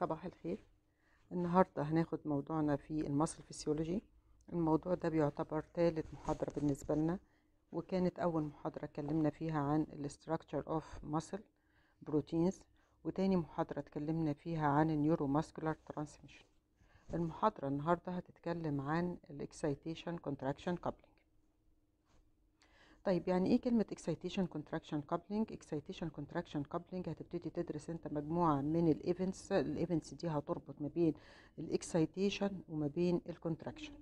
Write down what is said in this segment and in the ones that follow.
صباح الخير النهاردة هناخد موضوعنا في المصل فيسيولوجي الموضوع ده بيعتبر تالت محاضرة بالنسبة لنا وكانت أول محاضرة اتكلمنا فيها عن structure اوف muscle بروتينز وتاني محاضرة اتكلمنا فيها عن النيورو ماسكولار ترانسميشن المحاضرة النهاردة هتتكلم عن excitation كونتراكشن كابلينج طيب يعني ايه كلمة excitation contraction coupling excitation contraction coupling هتبتدي تدرس انت مجموعة من الايفنتس الايفنتس دي هتربط ما بين الاكسيتيشن وما بين الكونتراكشن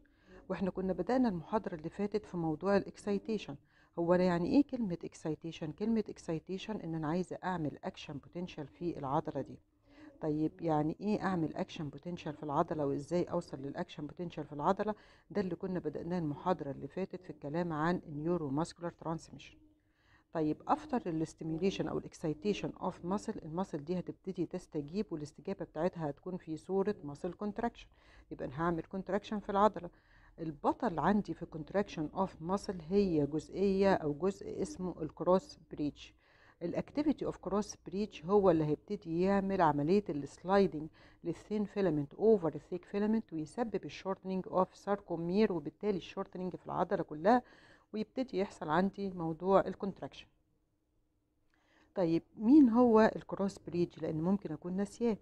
واحنا كنا بدأنا المحاضرة اللي فاتت في موضوع الاكسيتيشن هو يعني ايه كلمة excitation كلمة excitation ان انا عايزة اعمل action potential في العضلة دي طيب يعني ايه اعمل اكشن بوتنشال في العضله وازاي اوصل للاكشن بوتنشال في العضله ده اللي كنا بدأناه المحاضره اللي فاتت في الكلام عن النيورو ماسكولار ترانسميشن طيب افتر الاستيميليشن او الاكسيتيشن اوف ماسل الماسل دي هتبتدي تستجيب والاستجابه بتاعتها هتكون في صوره ماسل كونتراكشن يبقى انا هعمل كونتراكشن في العضله البطل عندي في كونتراكشن اوف ماسل هي جزئيه او جزء اسمه الكروس بريتش الاكتيفيتي اوف كروس بريتش هو اللي هيبتدي يعمل عمليه السلايدنج للثين فيلمنت اوفر الثيك فيلمنت ويسبب الشورتنينج اوف ساركومير وبالتالي الشورتنينج في العضله كلها ويبتدي يحصل عندي موضوع الكونتراكشن طيب مين هو الكروس بريدج لان ممكن اكون ناسياه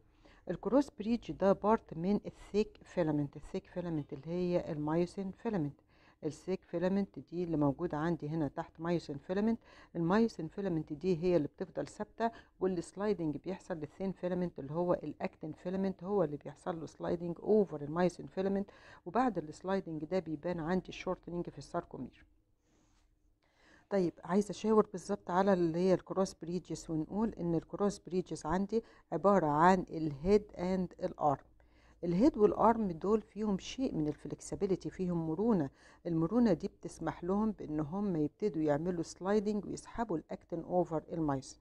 الكروس بريدج ده بارت من الثيك فيلمنت الثيك فيلمنت اللي هي المايوسين فيلمنت السيك فيلمنت دي اللي موجوده عندي هنا تحت مايوسين فيلمنت المايوسين فيلمنت دي هي اللي بتفضل ثابته والسلايدنج بيحصل للثين فيلمنت اللي هو الاكتين فيلمنت هو اللي بيحصل له سلايدنج اوفر المايوسين فيلمنت وبعد السلايدنج ده بيبان عندي الشورتنج في الساركومير طيب عايزه اشاور بالظبط على اللي هي الكروس بريدجز ونقول ان الكروس بريدجز عندي عباره عن الهيد اند الارم الهيد والارم دول فيهم شيء من الفلكسبيليتي فيهم مرونة المرونة دي بتسمح لهم بان هم يبتدوا يعملوا سلايدنج ويسحبوا الاكتن اوفر المايسن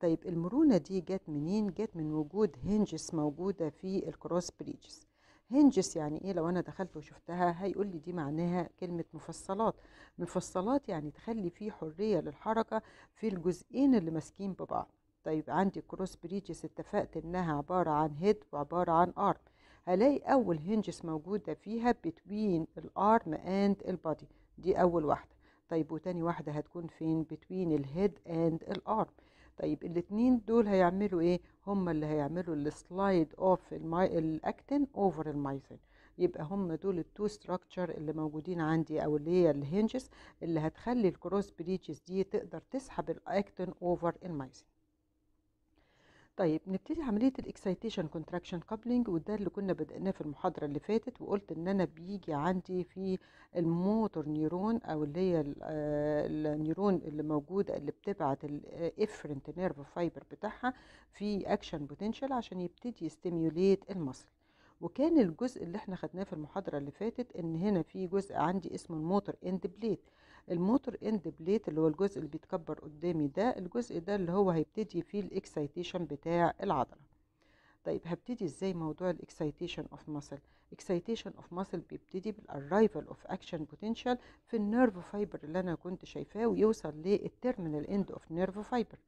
طيب المرونة دي جت منين جت من وجود هنجس موجودة في الكروس بريجز هنجس يعني ايه لو انا دخلت وشفتها هيقول لي دي معناها كلمه مفصلات مفصلات يعني تخلي في حريه للحركه في الجزئين اللي ماسكين ببعض طيب عندي كروس بريدجز اتفقت انها عباره عن هيد وعباره عن ارم هلاقي اول هنجس موجوده فيها بتوين الارم اند البادي دي اول واحده طيب وتاني واحده هتكون فين بتوين الهيد اند الارم طيب الاتنين دول هيعملوا ايه هما اللي هيعملوا السلايد اوف المي... الاكتين اوفر المايسين يبقى هم دول التو ستراكشر اللي موجودين عندي او اللي هي الهنجس اللي هتخلي الكروس بريتشز دي تقدر تسحب الاكتين اوفر المايسين طيب نبتدي عملية الاكسيتيشن كونتراكشن كابلينج وده اللي كنا بدأناه في المحاضرة اللي فاتت وقلت ان انا بيجي عندي في الموتور نيرون او اللي هي آه، النيرون اللي موجودة اللي بتبعت الافرنت نيرف فايبر بتاعها في اكشن بوتنشال عشان يبتدي يستيميوليت المصل وكان الجزء اللي احنا خدناه في المحاضرة اللي فاتت ان هنا في جزء عندي اسمه الموتور اند بليت الموتور اند بليت اللي هو الجزء اللي بيتكبر قدامي ده الجزء ده اللي هو هيبتدي فيه الاكسيتيشن بتاع العضله طيب هبتدي ازاي موضوع الاكسيتيشن اوف ماسل اكسيتيشن اوف ماسل بيبتدي بالارايفل اوف اكشن بوتنشال في النيرف فايبر اللي انا كنت شايفاه ويوصل للتيرمينال اند اوف نيرف فايبر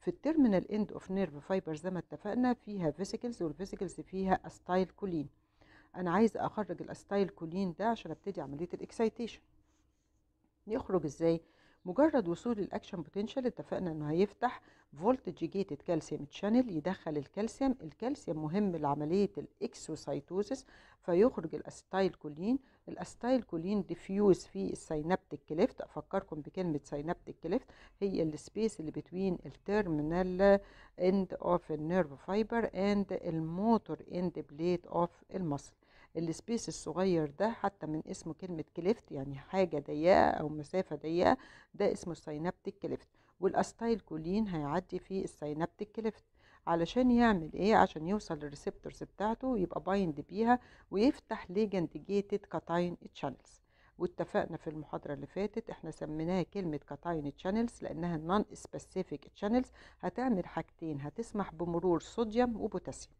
في التيرمينال اند اوف نيرف فايبر زي ما اتفقنا فيها فيسيكلز والفيسيكلز فيها استايل كولين انا عايزه اخرج الاستايل كولين ده عشان ابتدي عمليه الاكسيتيشن يخرج ازاي مجرد وصول الاكشن بوتنشال اتفقنا انه هيفتح فولتج جيتد كالسيوم شانل يدخل الكالسيوم الكالسيوم مهم لعمليه الاكسوسايتوزس فيخرج الاستايل كولين الاستايل كولين ديفيوز في السينابتك كليفت افكركم بكلمه سينابتك كليفت هي السبيس اللي بتوين التيرمينال اند اوف النيرف فايبر اند الموتور اند بليت اوف المسل السبيس الصغير ده حتى من اسمه كلمة كليفت يعني حاجة ضيقة أو مسافة ضيقة ده اسمه السينابتيك كليفت والأستايل كولين هيعدي في السينابتيك كليفت علشان يعمل ايه عشان يوصل للريسبتورز بتاعته ويبقى بايند بيها ويفتح ليجند جيتد كاتاين تشانلز واتفقنا في المحاضرة اللي فاتت احنا سميناها كلمة كاتاين تشانلز لانها نون سبيسيفيك تشانلز هتعمل حاجتين هتسمح بمرور صوديوم وبوتاسيوم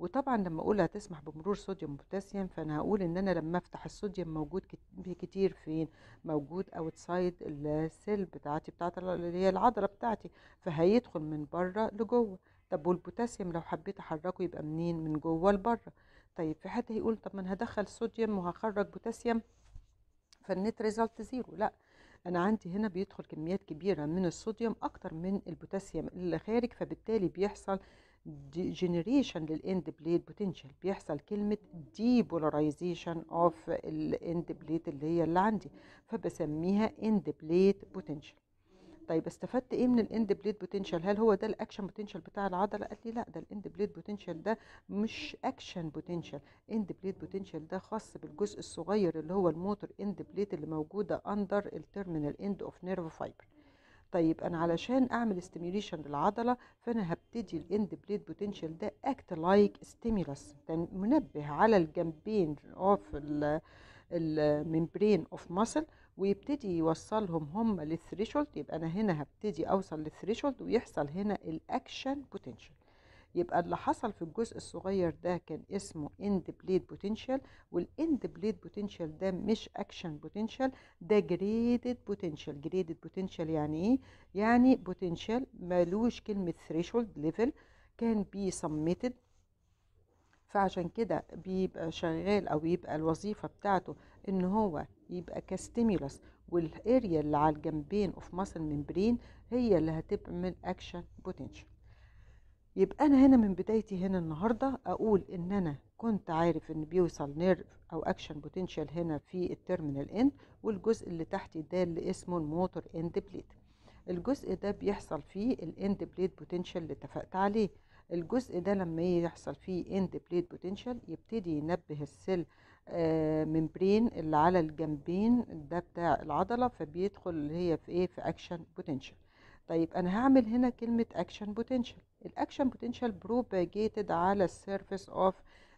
وطبعا لما اقول هتسمح بمرور صوديوم وبوتاسيوم فانا هقول ان انا لما افتح الصوديوم موجود كتير فين موجود اوتسايد السيل بتاعتي بتاعت اللي هي العضله بتاعتي فهيدخل من بره لجوه طب والبوتاسيوم لو حبيت احركه يبقى منين من جوه لبره طيب في حد هيقول طب ما انا هدخل صوديوم وهخرج بوتاسيوم فالنت ريزلت زيرو لا انا عندي هنا بيدخل كميات كبيره من الصوديوم اكتر من البوتاسيوم اللي خارج فبالتالي بيحصل ديجنريشن للاند بليد بوتنشال بيحصل كلمه ديبولاريزيشن اوف الاند بليد اللي هي اللي عندي فبسميها اند بليد بوتنشال طيب استفدت ايه من الاند بليد بوتنشال هل هو ده الاكشن بوتنشال بتاع العضله قالت لي لا ده الاند بليد بوتنشال ده مش اكشن بوتنشال اند بليد بوتنشال ده خاص بالجزء الصغير اللي هو الموتور اند بليد اللي موجوده اندر التيرمينال اند اوف نيرف فايبر طيب انا علشان اعمل استيميوليشن للعضله فانا هبتدي الاند بليد بوتنشال ده اكت لايك ستيمولس منبه على الجنبين اوف الممبرين اوف ماسل ويبتدي يوصلهم هم للثريشولد يبقى انا هنا هبتدي اوصل للثريشولد ويحصل هنا الاكشن بوتنشال يبقى اللي حصل في الجزء الصغير ده كان اسمه اند بليد بوتنشال والاند بليد بوتنشال ده مش اكشن بوتنشال ده جريدد بوتنشال جريدد بوتنشال يعني ايه يعني بوتنشال ملوش كلمه ثريشولد ليفل كان بي سبميتد فعشان كده بيبقى شغال او يبقى الوظيفه بتاعته ان هو يبقى كاستيمولس والاريا اللي على الجنبين اوف ماسل ميمبرين هي اللي هتعمل اكشن بوتنشال يبقى انا هنا من بدايتي هنا النهارده اقول ان انا كنت عارف ان بيوصل نيرف او اكشن بوتنشال هنا في التيرمينال اند والجزء اللي تحت ده اللي اسمه الموتور اند بليت الجزء ده بيحصل فيه الاند بليت بوتنشال اللي اتفقت عليه الجزء ده لما يحصل فيه اند بليت بوتنشال يبتدي ينبه السيل ممبرين آه، اللي على الجنبين ده بتاع العضله فبيدخل اللي هي في ايه في اكشن بوتنشال طيب انا هعمل هنا كلمه اكشن بوتنشال الاكشن بوتنشال بروباجيتد على السيرفيس اوف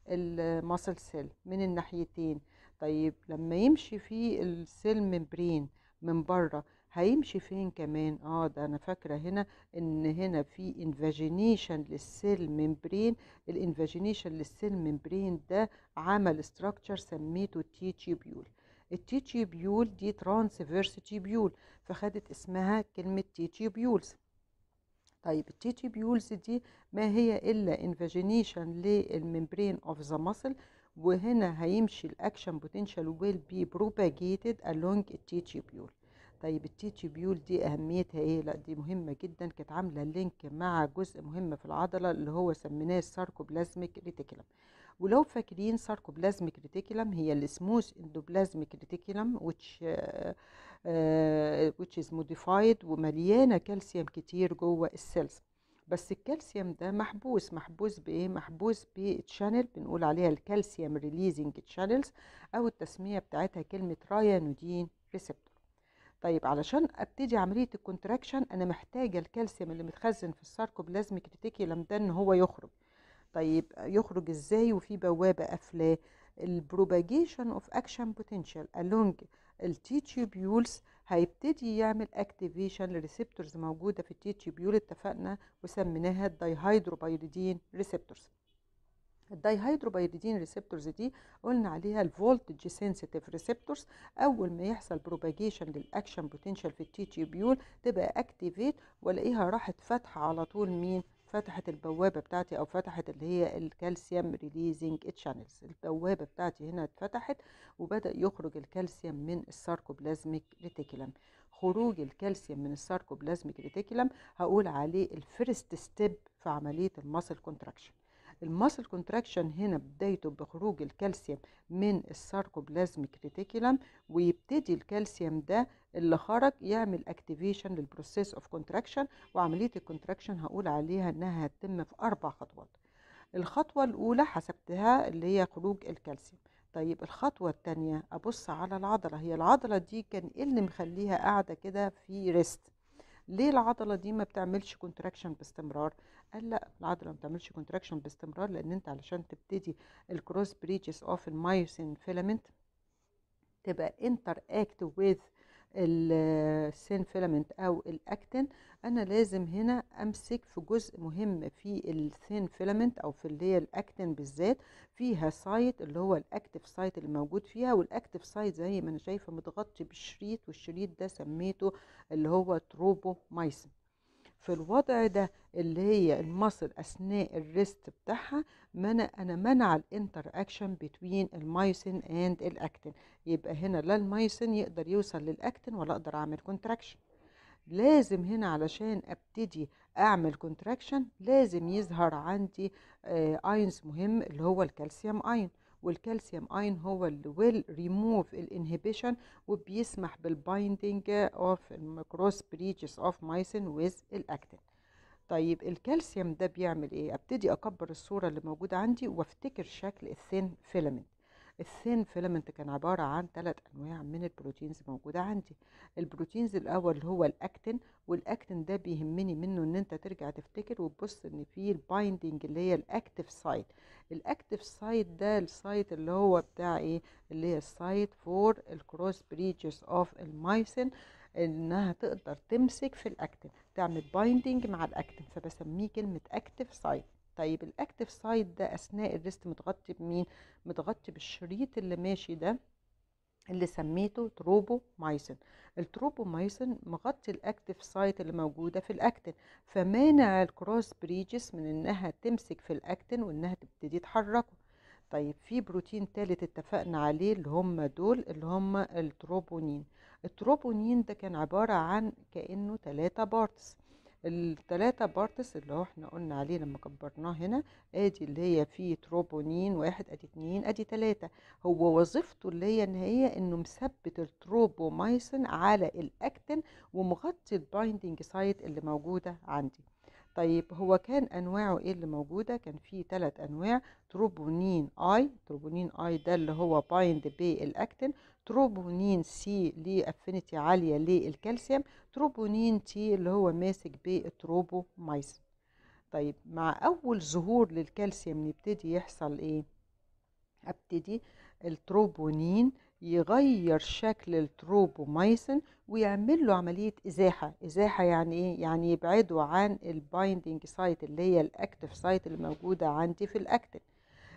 المسل سيل من الناحيتين طيب لما يمشي في السيل ممبرين من بره هيمشي فين كمان اه ده انا فاكره هنا ان هنا في انفاجينيشن للسيل ممبرين الانفاجينيشن للسيل ممبرين ده عمل استراكشر سميته تي تيوبيول بيول دي ترانسفيرس تيبيول فخدت اسمها كلمة بيولز طيب بيولز دي ما هي إلا انفاجينيشن للممبرين اوف ذا ماسل وهنا هيمشي الاكشن بوتنشال ويل بي بروباجيتد along بيول طيب بيول دي اهميتها ايه لا دي مهمه جدا كانت عامله لينك مع جزء مهم في العضله اللي هو سميناه الساركوبلازميك ريتيكولم ولو فاكرين ساركوبلازميك ريتيكولم هي السموث اندوبلازميك ريتيكولم which uh, uh, which is modified ومليانه كالسيوم كتير جوه السيلز بس الكالسيوم ده محبوس محبوس بايه محبوس بتشانل بنقول عليها الكالسيوم ريليزنج تشانلز او التسميه بتاعتها كلمه رايانودين ريسبتور طيب علشان ابتدي عمليه الكونتراكشن انا محتاجه الكالسيوم اللي متخزن في الساركوبلازميك ريتيكولم ده ان هو يخرج طيب يخرج ازاي وفي بوابه قافله البروباجيشن اوف اكشن بوتنشال along التيتيوبيولز هيبتدي يعمل اكتيفيشن لريسبتورز موجوده في التيتيوبيول اتفقنا وسميناها الدايهيدروبايريدين ريسبتورز الدايهيدروبايريدين ريسبتورز دي قلنا عليها الفولتج سنسيتيف ريسبتورز اول ما يحصل بروباجيشن للاكشن بوتنشال في التيتيوبيول تبقى اكتيفيت والاقيها راحت فاتحه على طول مين فتحت البوابه بتاعتي او فتحت اللي هي الكالسيوم ريليزنج تشانلز البوابه بتاعتي هنا اتفتحت وبدا يخرج الكالسيوم من الساركوبلازميك ريتيكولم خروج الكالسيوم من الساركوبلازميك ريتيكولم هقول عليه الفيرست ستيب في عمليه المسل كونتراكشن المسل كونتراكشن هنا بدايته بخروج الكالسيوم من الساركوبلازميك ريتيكولم ويبتدي الكالسيوم ده اللي خرج يعمل اكتيفيشن للبروسيس اوف كونتراكشن وعمليه الكونتراكشن هقول عليها انها هتتم في اربع خطوات الخطوه الاولى حسبتها اللي هي خروج الكالسيوم طيب الخطوة التانية أبص على العضلة هي العضلة دي كان إيه اللي مخليها قاعدة كده في ريست ليه العضلة دي ما بتعملش كونتراكشن باستمرار قال لا العضله ما بتعملش كونتراكشن باستمرار لان انت علشان تبتدي الكروس بريتشز اوف المايوسين فيلامنت تبقى انتر اكت وذ السين فيلامنت او الاكتين انا لازم هنا امسك في جزء مهم في الثين فيلامنت او في اللي هي الاكتين بالذات فيها سايت اللي هو الاكتف سايت اللي موجود فيها والاكتف سايت زي ما انا شايفه متغطي بالشريط والشريط ده سميته اللي هو تروبو مايسن في الوضع ده اللي هي المصل اثناء الريست بتاعها منع انا منع الانتر اكشن بتوين المايسين اند الاكتين يبقى هنا لا المايسين يقدر يوصل للاكتين ولا اقدر اعمل كونتراكشن لازم هنا علشان ابتدي اعمل كونتراكشن لازم يظهر عندي آه اينز مهم اللي هو الكالسيوم اين والكالسيوم اين هو اللي ويل ريموف الانهبيشن وبيسمح بالبايندنج اوف الكروس بريتشز اوف مايسين ويز الاكتين طيب الكالسيوم ده بيعمل ايه ابتدي اكبر الصوره اللي موجوده عندي وافتكر شكل الثين فيلمنت الثين فيلمنت كان عبارة عن ثلاث أنواع من البروتينز موجودة عندي البروتينز الأول هو الأكتين والأكتين ده بيهمني منه إن أنت ترجع تفتكر وتبص إن فيه البايندينج اللي هي الأكتف سايت الأكتف سايت ده السايت اللي هو بتاع إيه اللي هي السايت فور الكروس بريجز أوف المايسين انها تقدر تمسك في الاكتين تعمل بايندينج مع الاكتين فبسميه كلمه أكتف سايت طيب الاكتف سايد ده اثناء الريست متغطي بمين متغطي بالشريط اللي ماشي ده اللي سميته تروبو مايسن التروبو مايسن مغطي الاكتف سايت اللي موجوده في الاكتن فمانع الكروس بريجس من انها تمسك في الاكتن وانها تبتدي تحركه طيب في بروتين تالت اتفقنا عليه اللي هم دول اللي هم التروبونين التروبونين ده كان عباره عن كانه ثلاثة بارتس التلاتة بارتس اللي هو احنا قلنا عليه لما كبرناه هنا ادي اللي هي فيه تروبونين واحد ادي اتنين ادي تلاتة هو وظيفته اللي هي ان هي انه مثبت التروبومايسين على الاكتن ومغطي البايندينج سايت اللي موجودة عندي طيب هو كان انواعه ايه اللي موجوده كان في ثلاث انواع تروبونين اي تروبونين اي ده اللي هو بايند بالاكتين تروبونين سي ليه افينيتي عاليه للكالسيوم تروبونين تي اللي هو ماسك بالتروبومايسين طيب مع اول ظهور للكالسيوم نبتدي يحصل ايه ابتدي التروبونين يغير شكل التروبومايسين ويعمل له عملية إزاحة إزاحة يعني إيه؟ يعني يبعده عن البايندينج سايت اللي هي الأكتف سايت اللي موجودة عندي في الأكتن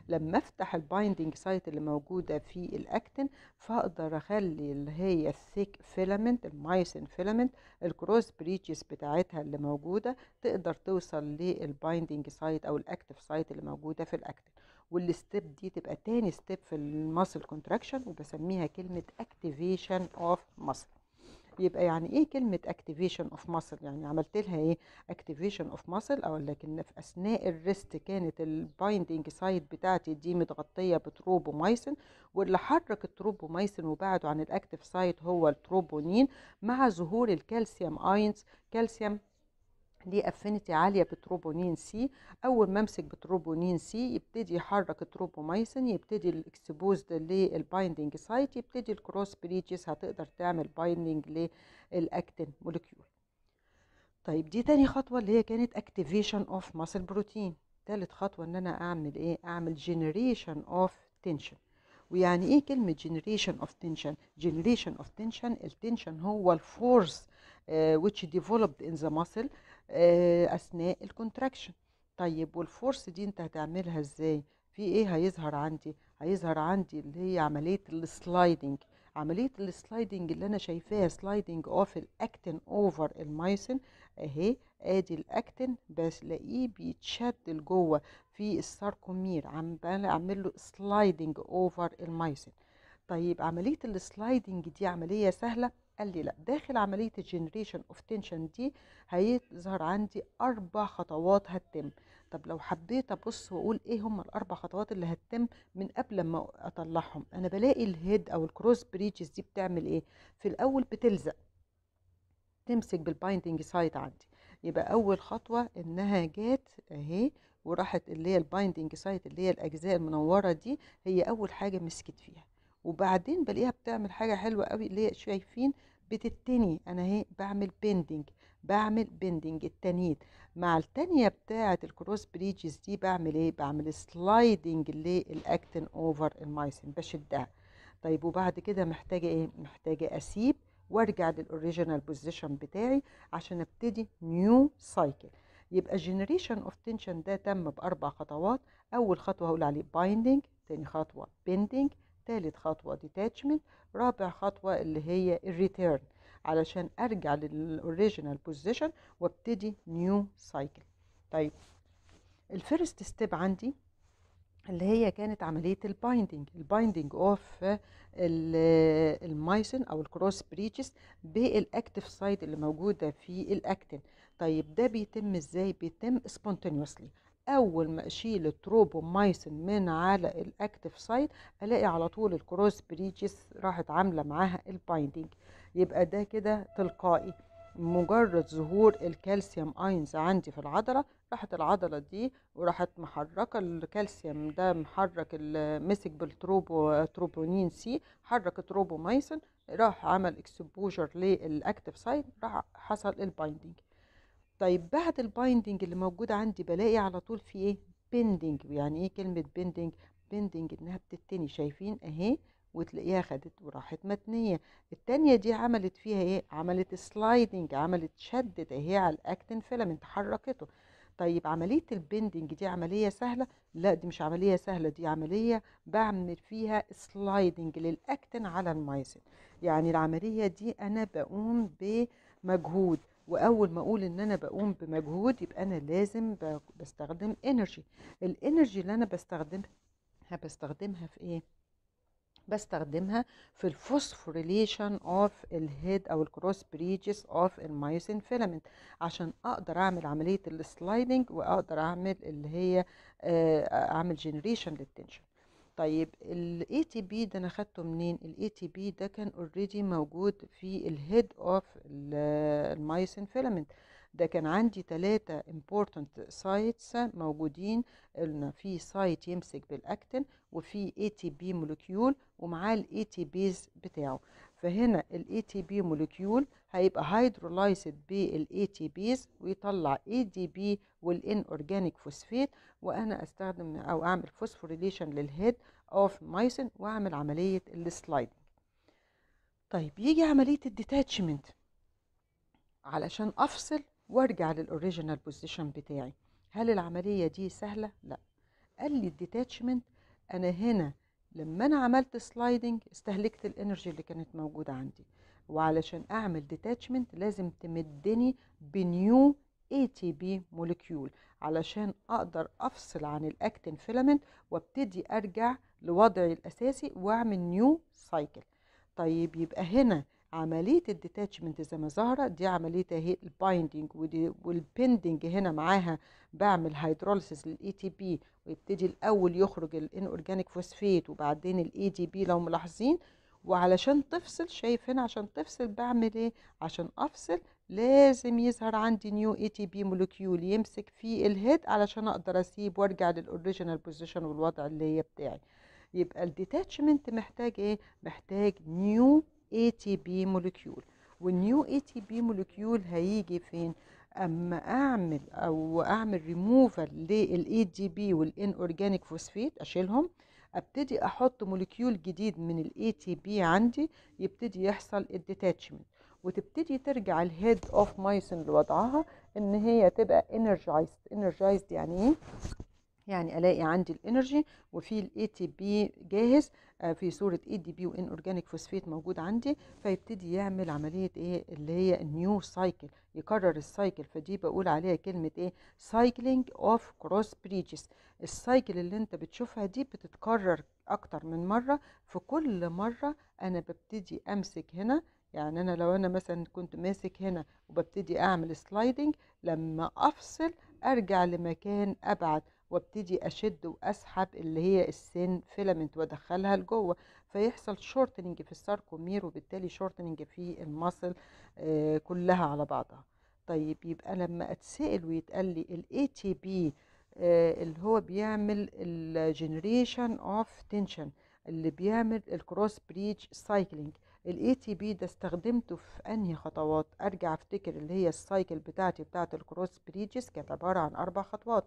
لما افتح البايندينج سايت اللي موجودة في الأكتن فأقدر أخلي اللي هي الثيك فيلمنت المايسين فيلمنت الكروس بريتشز بتاعتها اللي موجودة تقدر توصل للبايندينج سايت أو الأكتف سايت اللي موجودة في الأكتن والستيب دي تبقى تاني ستيب في المسل كونتراكشن وبسميها كلمة اكتيفيشن اوف مسل يبقى يعني ايه كلمه اكتيفيشن اوف ماسل يعني عملت لها ايه اكتيفيشن اوف ماسل او لكن في اثناء الريست كانت البايندينج سايد بتاعتي دي متغطيه بتروبومايسن واللي حرك التروبومايسن وبعده عن الاكتيف سايد هو التروبونين مع ظهور الكالسيوم اينز كالسيوم ليه افينيتي عاليه بتروبونين سي اول ما امسك بتروبونين سي يبتدي يحرك التروبومايسين يبتدي الاكسبوزد للبايندنج سايت يبتدي الكروس بريتشز هتقدر تعمل بايندنج للاكتين مولكيول طيب دي تاني خطوه اللي هي كانت اكتيفيشن اوف ماسل بروتين تالت خطوه ان انا اعمل ايه اعمل جينيريشن اوف تنشن ويعني ايه كلمه generation of tension generation of tension التنشن هو الفورس uh, آه، which developed in the muscle آه، اثناء الكونتراكشن طيب والفورس دي انت هتعملها ازاي في ايه هيظهر عندي هيظهر عندي اللي هي عمليه السلايدنج عمليه السلايدنج اللي انا شايفاها سلايدنج اوف الاكتين اوفر المايسن اهي ادي الاكتين بس لاقيه بيتشد لجوه في الساركومير عم بعمل له سلايدنج اوفر المايسن طيب عمليه السلايدنج دي عمليه سهله قال لي لا داخل عملية الجنريشن اوف تنشن دي هيظهر عندي أربع خطوات هتتم طب لو حبيت أبص وأقول إيه هم الأربع خطوات اللي هتتم من قبل ما أطلعهم أنا بلاقي الهيد أو الكروس بريتشز دي بتعمل إيه في الأول بتلزق تمسك بالبايندنج سايت عندي يبقى أول خطوة إنها جات أهي وراحت اللي هي البايندنج سايت اللي هي الأجزاء المنورة دي هي أول حاجة مسكت فيها وبعدين بلاقيها بتعمل حاجة حلوة قوي اللي هي شايفين بتتني انا اهي بعمل بيندنج بعمل بيندنج التنيد مع التانية بتاعة الكروس بريدجز دي بعمل ايه بعمل سلايدنج للاكتن اوفر المايسين بشدها طيب وبعد كده محتاجة ايه محتاجة اسيب وارجع للاوريجينال بوزيشن بتاعي عشان ابتدي نيو سايكل يبقى جنريشن اوف تنشن ده تم باربع خطوات اول خطوه هقول عليه بايندنج تاني خطوه بيندينج تالت خطوة detachment رابع خطوة اللي هي الريتيرن علشان ارجع للاوريجينال بوزيشن وابتدي نيو سايكل طيب الفيرست ستيب عندي اللي هي كانت عملية البايندينج البايندينج اوف المايسن او الكروس بريتشز بالاكتف سايد اللي موجودة في الاكتين طيب ده بيتم ازاي بيتم سبونتينيوسلي اول ما اشيل التروبومايسين من على الاكتف سايت الاقي على طول الكروس بريتشز راحت عامله معاها البايندنج يبقى ده كده تلقائي مجرد ظهور الكالسيوم اينز عندي في العضله راحت العضله دي وراحت محركه الكالسيوم ده محرك مسك بالتروبو تروبونين سي حرك تروبومايسين راح عمل اكسبوجر للاكتف سايت راح حصل البايندنج طيب بعد البايندنج اللي موجود عندي بلاقي على طول في ايه بيندنج يعني ايه كلمة بيندنج بيندنج انها بتتني شايفين اهي وتلاقيها خدت وراحت متنية التانية دي عملت فيها ايه عملت سلايدنج عملت شدت اهي على الاكتين فيلمنت حركته طيب عملية البيندنج دي عملية سهلة لا دي مش عملية سهلة دي عملية بعمل فيها سلايدنج للاكتين على المايسين يعني العملية دي انا بقوم بمجهود واول ما اقول ان انا بقوم بمجهود يبقى انا لازم بستخدم انرجي الانرجي اللي انا بستخدمها بستخدمها في ايه بستخدمها في الفوسفوريليشن اوف الهيد او الكروس بريدجز اوف المايوسين فيلامنت عشان اقدر اعمل عمليه السلايدنج واقدر اعمل اللي هي آه، اعمل جنريشن للتنشن طيب الاي تي بي ده انا خدته منين الاي تي بي ده كان اوريدي موجود في الهيد اوف المايسين فيلامنت ده كان عندي تلاتة important sites موجودين قلنا في سايت يمسك بالاكتين وفي اي تي بي مولكيول ومعاه الاي تي بيز بتاعه فهنا الاي تي بي مولكيول هيبقى هيدرولايزد بالاي تي بيز ويطلع اي دي بي والان اورجانيك فوسفيت وانا استخدم او اعمل فوسفوريليشن للهيد اوف مايسن واعمل عمليه السلايدنج طيب يجي عمليه الديتاتشمنت علشان افصل وارجع للاوريجينال بوزيشن بتاعي هل العمليه دي سهله لا قال لي الديتاتشمنت انا هنا لما انا عملت سلايدنج استهلكت الانرجي اللي كانت موجوده عندي وعلشان اعمل ديتاتشمنت لازم تمدني بنيو اي تي بي موليكيول علشان اقدر افصل عن الاكتين فيلمنت وابتدي ارجع لوضعي الاساسي واعمل نيو سايكل طيب يبقى هنا عملية الديتاتشمنت زي ما ظاهرة دي عملية اهي البايندنج والبيندنج هنا معاها بعمل هيدروليسيس للاي تي بي ويبتدي الاول يخرج الان اورجانيك فوسفيت وبعدين الاي دي بي لو ملاحظين وعلشان تفصل شايف هنا عشان تفصل بعمل ايه عشان افصل لازم يظهر عندي نيو اي تي بي مولكيول يمسك فيه الهيد علشان اقدر اسيب وارجع للاوريجينال بوزيشن والوضع اللي هي بتاعي يبقى الديتاتشمنت محتاج ايه محتاج نيو اي تي بي مولكيول والنيو اي تي بي مولكيول هيجي فين اما اعمل او اعمل ريموفال للاي دي بي والان اورجانيك فوسفيت اشيلهم ابتدي احط موليكيول جديد من الاي تي بي عندي يبتدي يحصل الديتاتشمنت وتبتدي ترجع الهيد اوف مايسن لوضعها ان هي تبقى انرجايزد انرجايزد يعني ايه يعني الاقي عندي الانرجي وفي الاي تي بي جاهز آه، في صوره اي دي بي وان اورجانيك فوسفيت موجود عندي فيبتدي يعمل عمليه ايه اللي هي النيو سايكل يكرر السايكل فدي بقول عليها كلمه ايه سايكلينج اوف كروس بريدجز السايكل اللي انت بتشوفها دي بتتكرر اكتر من مره في كل مره انا ببتدي امسك هنا يعني انا لو انا مثلا كنت ماسك هنا وببتدي اعمل سلايدنج لما افصل ارجع لمكان ابعد وابتدي اشد واسحب اللي هي السن فيلمنت وادخلها لجوه فيحصل شورتنج في الساركومير وبالتالي شورتنج في المصل آه، كلها على بعضها طيب يبقى لما اتسال ويتقال لي الاي آه، تي بي اللي هو بيعمل الجنريشن اوف تنشن اللي بيعمل الكروس بريدج سايكلينج الاي تي بي ده استخدمته في انهي خطوات ارجع افتكر اللي هي السايكل بتاعتي بتاعت الكروس بريدجز كانت عباره عن اربع خطوات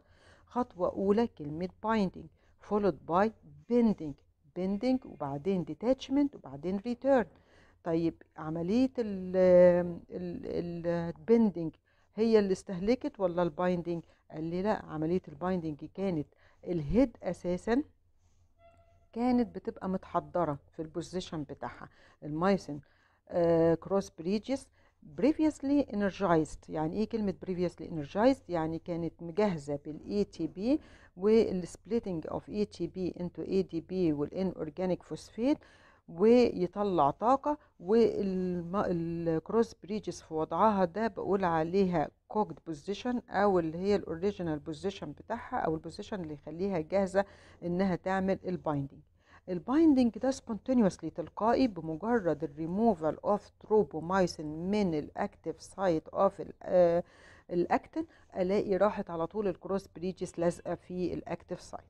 خطوة أولى كلمة binding followed by bending bending وبعدين detachment وبعدين return طيب عملية bending هي اللي استهلكت ولا البايندنج قال لي لا عملية البايندنج كانت الهيد أساسا كانت بتبقى متحضرة في البوزيشن بتاعها الميسن آه، cross كروس بريدجز previously energized يعني ايه كلمة previously energized يعني كانت مجهزة بال ATP e وال splitting of ATP e into ADP e وال inorganic phosphate ويطلع طاقة والكروس بريجز في وضعها ده بقول عليها كوكد بوزيشن او اللي هي الاوريجينال بوزيشن بتاعها او البوزيشن اللي يخليها جاهزة انها تعمل البايندينج البايندنج ده سبونتينيوسلي تلقائي بمجرد الريموفال اوف تروبومايسين من الاكتيف سايت اوف الاكتين الاقي راحت على طول الكروس بريتشز لازقه في الاكتيف سايت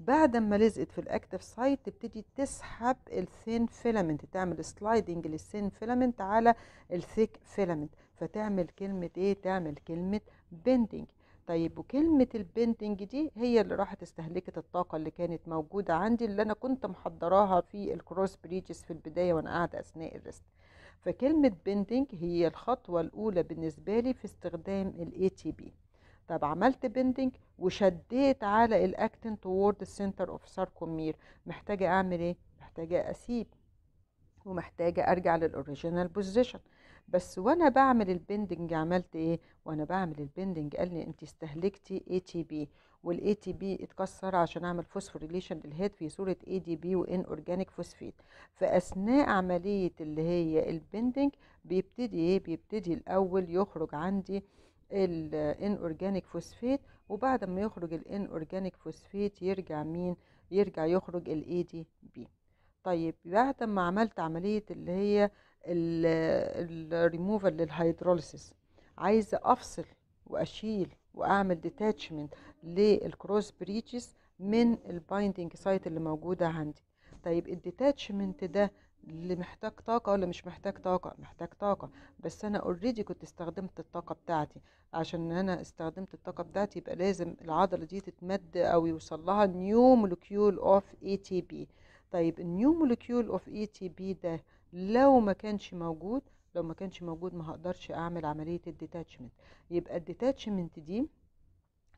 بعد ما لزقت في الاكتيف سايت تبتدي تسحب الثين فيلمنت تعمل سلايدنج للثين فيلمنت على الثيك فيلمنت فتعمل كلمه ايه تعمل كلمه بيندنج طيب وكلمة البندنج دي هي اللي راحت استهلكت الطاقة اللي كانت موجودة عندي اللي أنا كنت محضراها في الكروس بريدجز في البداية وأنا قاعدة أثناء الريست فكلمة بندنج هي الخطوة الأولى بالنسبة لي في استخدام الاي تي بي طب عملت بندنج وشديت على الاكتن توورد السنتر اوف ساركومير محتاجة أعمل إيه؟ محتاجة أسيب ومحتاجة أرجع للأوريجينال بوزيشن بس وانا بعمل البندنج عملت ايه وانا بعمل البندنج قال لي انت استهلكتي اي تي بي والاي تي بي اتكسر عشان اعمل فوسفوريليشن للهيد في صوره اي دي بي وان اورجانيك فوسفيت فاثناء عمليه اللي هي البندنج بيبتدي ايه بيبتدي الاول يخرج عندي الان اورجانيك فوسفيت وبعد ما يخرج الان اورجانيك فوسفيت يرجع مين يرجع يخرج الاي دي بي طيب بعد ما عملت عمليه اللي هي الريموفال للهيدروليسيس عايزه افصل واشيل واعمل ديتاتشمنت للكروس بريتشز من البايندنج سايت اللي موجوده عندي طيب الديتاتشمنت ده اللي محتاج طاقة ولا مش محتاج طاقة محتاج طاقة بس أنا اوريدي كنت استخدمت الطاقة بتاعتي عشان أنا استخدمت الطاقة بتاعتي يبقى لازم العضلة دي تتمد أو يوصل لها نيو مولكيول أوف اي تي بي طيب النيو مولكيول أوف اي تي بي ده لو ما كانش موجود لو ما كانش موجود ما هقدرش اعمل عملية الديتاتشمنت يبقى الديتاتشمنت دي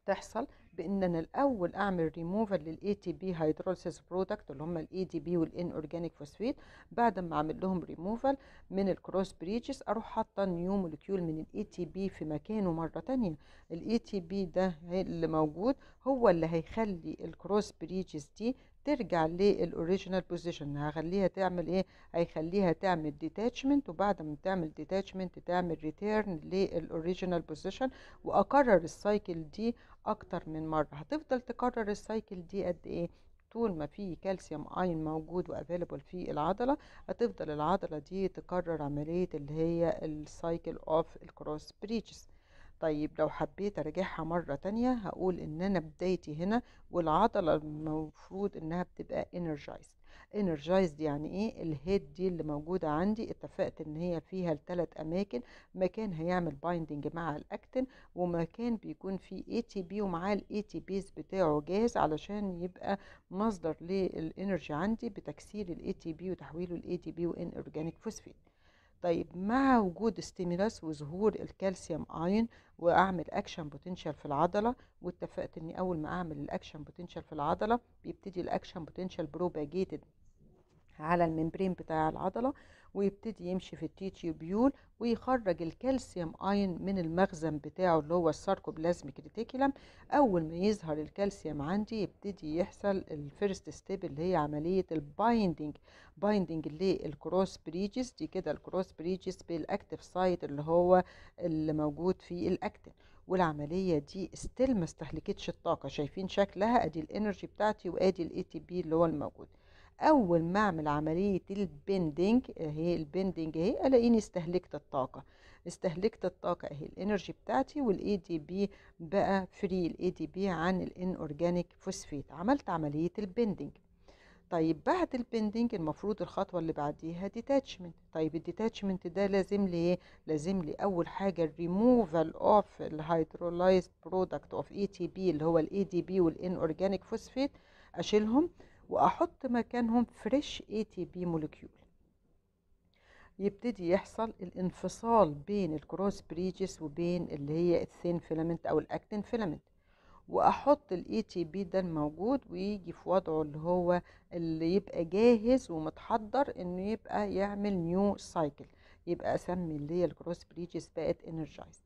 تحصل بان انا الاول اعمل ريموفال للاي تي بي هيدروليسيس برودكت اللي هم الاي دي بي والان اورجانيك فوسفيت بعد ما اعمل لهم ريموفال من الكروس بريتشز اروح حاطه نيو مولكيول من الاي تي بي في مكانه مره تانية الاي تي بي ده اللي موجود هو اللي هيخلي الكروس بريدجز دي ترجع للاوريجينال بوزيشن هخليها تعمل ايه هيخليها تعمل ديتاتشمنت وبعد ما تعمل ديتاتشمنت تعمل ريتيرن للاوريجينال بوزيشن واكرر السايكل دي اكتر من مره هتفضل تكرر السايكل دي قد ايه طول ما في كالسيوم اين موجود وافيلبل في العضله هتفضل العضله دي تكرر عمليه اللي هي السايكل اوف الكروس بريتشز طيب لو حبيت ارجعها مرة تانية هقول ان انا بدايتي هنا والعضلة المفروض انها بتبقى energized energized يعني ايه الهيد دي اللي موجودة عندي اتفقت ان هي فيها التلات اماكن مكان هيعمل بايندنج مع الاكتن ومكان بيكون فيه اي تي بي ومعاه الاي تي بيز بتاعه جاهز علشان يبقى مصدر للانرجي عندي بتكسير الاي تي بي وتحويله الاي تي بي وان اورجانيك فوسفيت طيب مع وجود ستيميلاس وظهور الكالسيوم ايون واعمل اكشن بوتنشال في العضله واتفقت اني اول ما اعمل الاكشن بوتنشال في العضله بيبتدي الاكشن بوتنشال بروباجيتد على الممبرين بتاع العضله ويبتدي يمشي في التيتيوبيول ويخرج الكالسيوم اين من المخزن بتاعه اللي هو الساركوبلازم كريتيكولم اول ما يظهر الكالسيوم عندي يبتدي يحصل الفيرست ستيب اللي هي عمليه البايندنج بايندنج للكروس بريدجز دي كده الكروس بريدجز بالاكتف سايت اللي هو اللي موجود في الاكتف والعملية دي ستيل ما استهلكتش الطاقة شايفين شكلها ادي الانرجي بتاعتي وادي الاي تي بي اللي هو الموجود اول ما اعمل عمليه البندنج اهي آه، البندنج اهي الاقيني استهلكت الطاقه استهلكت الطاقه اهي الانرجي بتاعتي والاي دي بي بقى فري الاي دي بي عن الان اورجانيك فوسفيت عملت عمليه البندنج طيب بعد البندنج المفروض الخطوه اللي بعديها ديتاتشمنت طيب الديتاتشمنت ده لازم لي ايه لازم لي اول حاجه الريموفال اوف الهيدرولايزد برودكت اوف اي تي بي اللي هو الاي دي بي والان اورجانيك فوسفيت اشيلهم واحط مكانهم فريش اي تي بي مولكيول يبتدي يحصل الانفصال بين الكروس بريجز وبين اللي هي الثين فيلمنت او الاكتين فيلمنت واحط الاي تي بي ده الموجود ويجي في وضعه اللي هو اللي يبقى جاهز ومتحضر انه يبقى يعمل نيو سايكل يبقى اسمي اللي هي الكروس بريجز بقت انرجايزد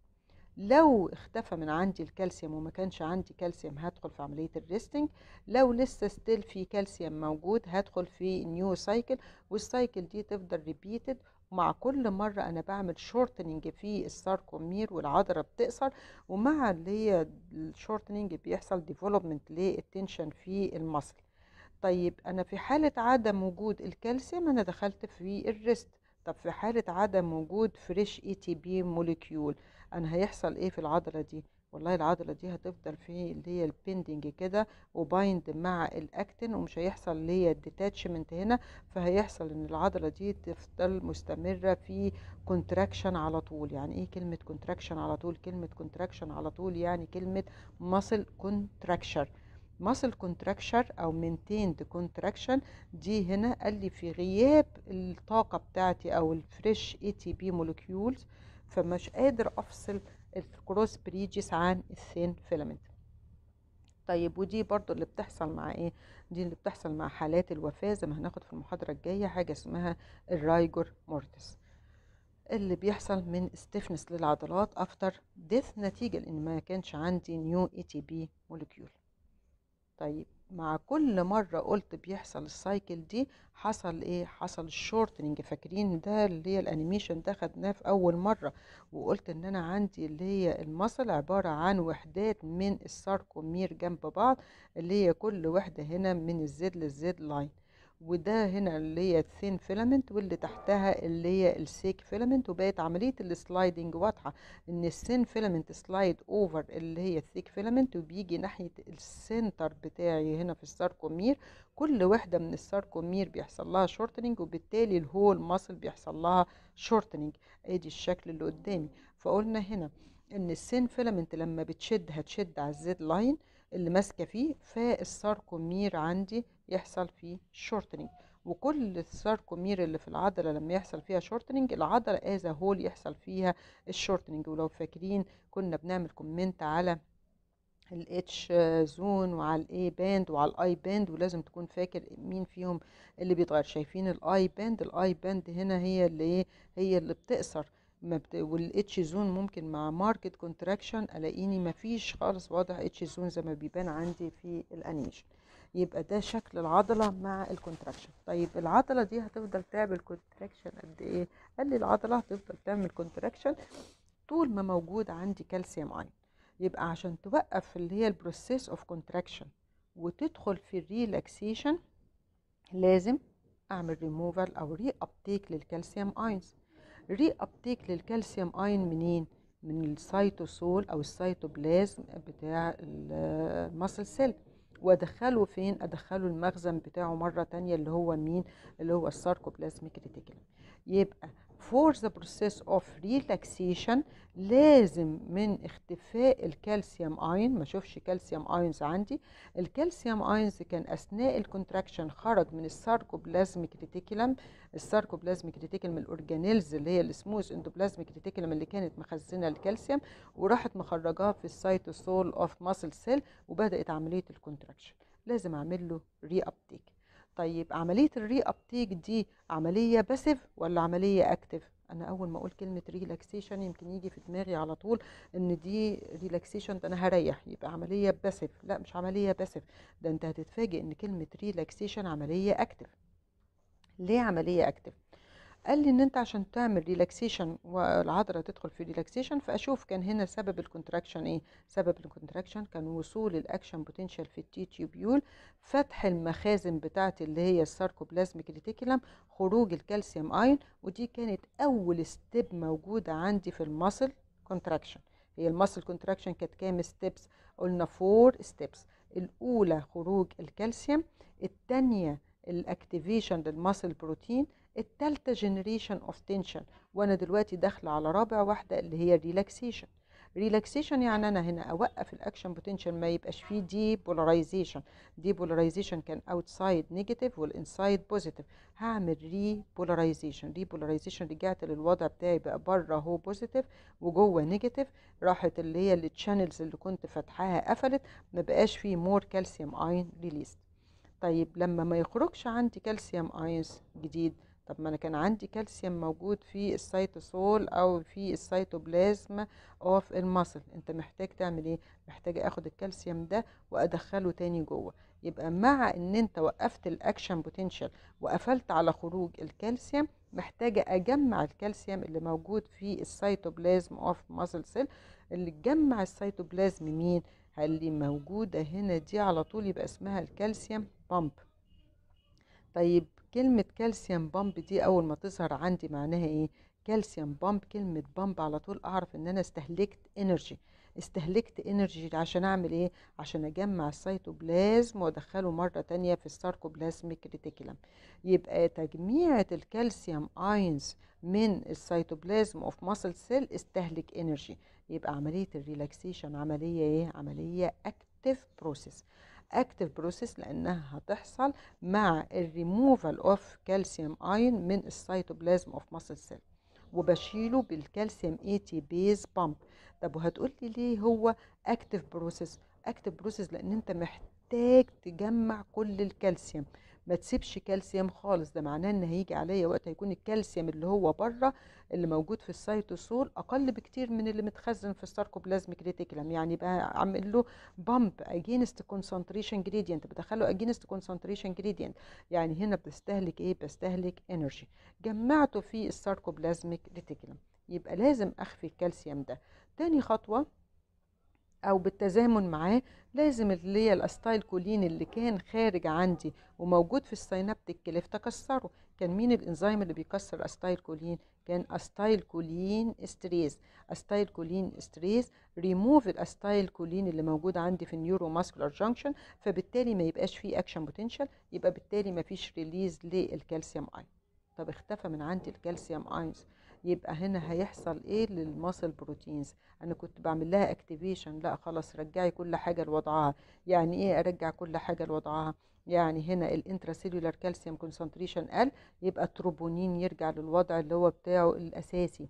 لو اختفى من عندي الكالسيوم وما كانش عندي كالسيوم هدخل في عملية الريستنج لو لسه ستيل في كالسيوم موجود هدخل في نيو سايكل والسايكل دي تفضل ريبيتد مع كل مرة أنا بعمل شورتنينج في الساركومير والعضلة بتقصر ومع اللي هي الشورتنينج بيحصل ديفلوبمنت للتنشن في المصل طيب أنا في حالة عدم وجود الكالسيوم أنا دخلت في الريست طب في حالة عدم وجود فريش اي تي بي موليكيول انا هيحصل ايه في العضله دي والله العضله دي هتفضل في اللي هي البيندنج كده وبايند مع الاكتن ومش هيحصل ليا الديتاتشمنت هنا فهيحصل ان العضله دي تفضل مستمره في كونتراكشن على طول يعني ايه كلمه كونتراكشن على طول كلمه كونتراكشن على طول يعني كلمه ماسل كونتراكشر ماسل كونتراكشر او مينتيند كونتراكشن دي هنا قال لي في غياب الطاقه بتاعتي او الفريش اي تي بي مولكيولز فمش قادر افصل الكروس بريجيس عن الثين فيلمنت طيب ودي برضو اللي بتحصل مع ايه دي اللي بتحصل مع حالات الوفاه زي ما هناخد في المحاضره الجايه حاجه اسمها الرايجور مورتس اللي بيحصل من استفنس للعضلات افتر ديث نتيجه لان ما كانش عندي نيو اي تي بي مولكيول طيب مع كل مرة قلت بيحصل السايكل دي حصل ايه حصل الشورتنج فاكرين ده اللي هي الانيميشن ده خدناه في اول مرة وقلت ان انا عندي اللي هي المصل عبارة عن وحدات من الساركومير جنب بعض اللي هي كل وحدة هنا من الزد للزد لاين وده هنا اللي هي الثين فيلمنت واللي تحتها اللي هي السيك فيلمنت وبقت عمليه السلايدنج واضحه ان الثين فيلمنت سلايد اوفر اللي هي الثيك فيلمنت وبيجي ناحيه السنتر بتاعي هنا في الساركومير كل واحده من الساركومير بيحصل لها شورتنج وبالتالي الهول ماسل بيحصل لها شورتنج ادي الشكل اللي قدامي فقلنا هنا ان السين فيلمنت لما بتشد هتشد على الزد لاين اللي ماسكه فيه فالساركومير عندي يحصل فيه شورتنينج وكل الساركومير اللي في العضله لما يحصل فيها شورتنينج العضله از هول يحصل فيها الشورتنينج ولو فاكرين كنا بنعمل كومنت على الاتش زون وعلى الاي باند وعلى الاي باند ولازم تكون فاكر مين فيهم اللي بيتغير شايفين الاي باند الاي باند هنا هي اللي إيه؟ هي اللي بتقصر والاتش زون ممكن مع ماركت كونتراكشن الاقيني مفيش خالص واضح اتش زون زي ما بيبان عندي في الانيش يبقى ده شكل العضلة مع الكونتراكشن طيب العضلة دي هتفضل تعمل كونتراكشن قد ايه قال لي العضلة هتفضل تعمل كونتراكشن طول ما موجود عندي كالسيوم اي يبقى عشان توقف اللي هي البروسيس اوف كونتراكشن وتدخل في الريلاكسيشن لازم اعمل ريموفال او ري ابتيك للكالسيوم اينز ري ابتيك للكالسيوم اين منين من السيتوسول او السيتوبلازم بتاع المسل سيل وادخله فين ادخله المخزن بتاعه مره تانية اللي هو مين اللي هو الساركوبلازميك ريتيكولم يبقى for the process of relaxation لازم من اختفاء الكالسيوم اين ما اشوفش كالسيوم اينز عندي الكالسيوم اينز كان اثناء الكونتراكشن خرج من الساركوبلازميك ريتيكولم الساركوبلازميك ريتيكولم الاورجانيلز اللي هي السموث اندوبلازميك ريتيكولم اللي كانت مخزنه الكالسيوم وراحت مخرجاه في السيتوسول اوف ماسل سيل وبدات عمليه الكونتراكشن لازم اعمل له ري ابتيك طيب عملية الري ابتيك دي عملية باسيف ولا عملية اكتف انا اول ما اقول كلمة ريلاكسيشن يمكن يجي في دماغي على طول ان دي ريلاكسيشن ده انا هريح يبقى عملية باسيف لا مش عملية باسيف ده انت هتتفاجئ ان كلمة ريلاكسيشن عملية اكتف ليه عملية اكتف قال لي ان انت عشان تعمل ريلاكسيشن والعضله تدخل في ريلاكسيشن فاشوف كان هنا سبب الكونتراكشن ايه سبب الكونتراكشن كان وصول الاكشن بوتنشال في التي تيوبيول فتح المخازن بتاعه اللي هي الساركوبلازميك ريتيكولم خروج الكالسيوم اين ودي كانت اول ستيب موجوده عندي في المصل كونتراكشن هي المصل كونتراكشن كانت كام ستيبس قلنا فور ستيبس الاولى خروج الكالسيوم الثانيه الاكتيفيشن للمصل بروتين التالتة جنريشن اوف تنشن وانا دلوقتي داخله على رابع واحده اللي هي الريلاكسيشن ريلاكسيشن يعني انا هنا اوقف الاكشن بوتنشال ما يبقاش فيه دي بولاريزيشن دي بولاريزيشن كان اوتسايد نيجاتيف والانسايد بوزيتيف هعمل ري بولاريزيشن ري بولاريزيشن رجعت للوضع بتاعي بقى بره هو بوزيتيف وجوه نيجاتيف راحت اللي هي التشانلز اللي كنت فاتحاها قفلت ما بقاش فيه مور كالسيوم اين ريليست طيب لما ما يخرجش عندي كالسيوم اينز جديد طب ما انا كان عندي كالسيوم موجود في السيتوسول او في السيتوبلازم اوف المصل انت محتاج تعمل ايه محتاجه اخد الكالسيوم ده وادخله تاني جوه يبقى مع ان انت وقفت الاكشن بوتنشال وقفلت على خروج الكالسيوم محتاجه اجمع الكالسيوم اللي موجود في السيتوبلازم اوف ماسل سيل اللي تجمع السيتوبلازم مين اللي موجوده هنا دي على طول يبقى اسمها الكالسيوم بامب طيب كلمة كالسيوم بامب دي أول ما تظهر عندي معناها إيه؟ كالسيوم بامب كلمة بامب على طول أعرف إن أنا استهلكت إنرجي استهلكت إنرجي عشان أعمل إيه؟ عشان أجمع السيتوبلازم وأدخله مرة تانية في الساركوبلازميك ريتيكولم يبقى تجميعة الكالسيوم آينز من السيتوبلازم أوف ماسل سيل استهلك إنرجي يبقى عملية الريلاكسيشن عملية إيه؟ عملية أكتف بروسيس اكتف بروسيس لانها هتحصل مع الريموفال اوف كالسيوم اين من السيتوبلازم اوف ماسل سيل وبشيله بالكالسيوم اي تي بيز بامب طب وهتقول لي ليه هو اكتف بروسيس اكتف بروسيس لان انت محتاج تجمع كل الكالسيوم ما تسيبش كالسيوم خالص ده معناه ان هيجي عليا وقت هيكون الكالسيوم اللي هو بره اللي موجود في السيتوسول اقل بكتير من اللي متخزن في الساركوبلازم ريتيكلم يعني بقى عامل له بامب اجينست كونسنتريشن جريدينت بدخله اجينست كونسنتريشن جريدينت يعني هنا بستهلك ايه بستهلك انرجي جمعته في الساركوبلازميك ريتيكلم يبقى لازم اخفي الكالسيوم ده تاني خطوه او بالتزامن معاه لازم اللي هي الاستايل كولين اللي كان خارج عندي وموجود في السينابتيك كليف تكسره كان مين الانزيم اللي بيكسر كولين كان استايل كولين استريز كولين استريز ريموف الاستايل كولين اللي موجود عندي في النيورو ماسكولار جانكشن فبالتالي ما يبقاش فيه اكشن بوتنشال يبقى بالتالي ما فيش ريليز للكالسيوم اي طب اختفى من عندي الكالسيوم اينز يبقى هنا هيحصل ايه للماسل بروتينز انا كنت بعمل لها اكتيفيشن لا خلاص رجعي كل حاجه لوضعها يعني ايه ارجع كل حاجه لوضعها يعني هنا الانتراسيلولار كالسيوم كونسنتريشن قل يبقى التروبونين يرجع للوضع اللي هو بتاعه الاساسي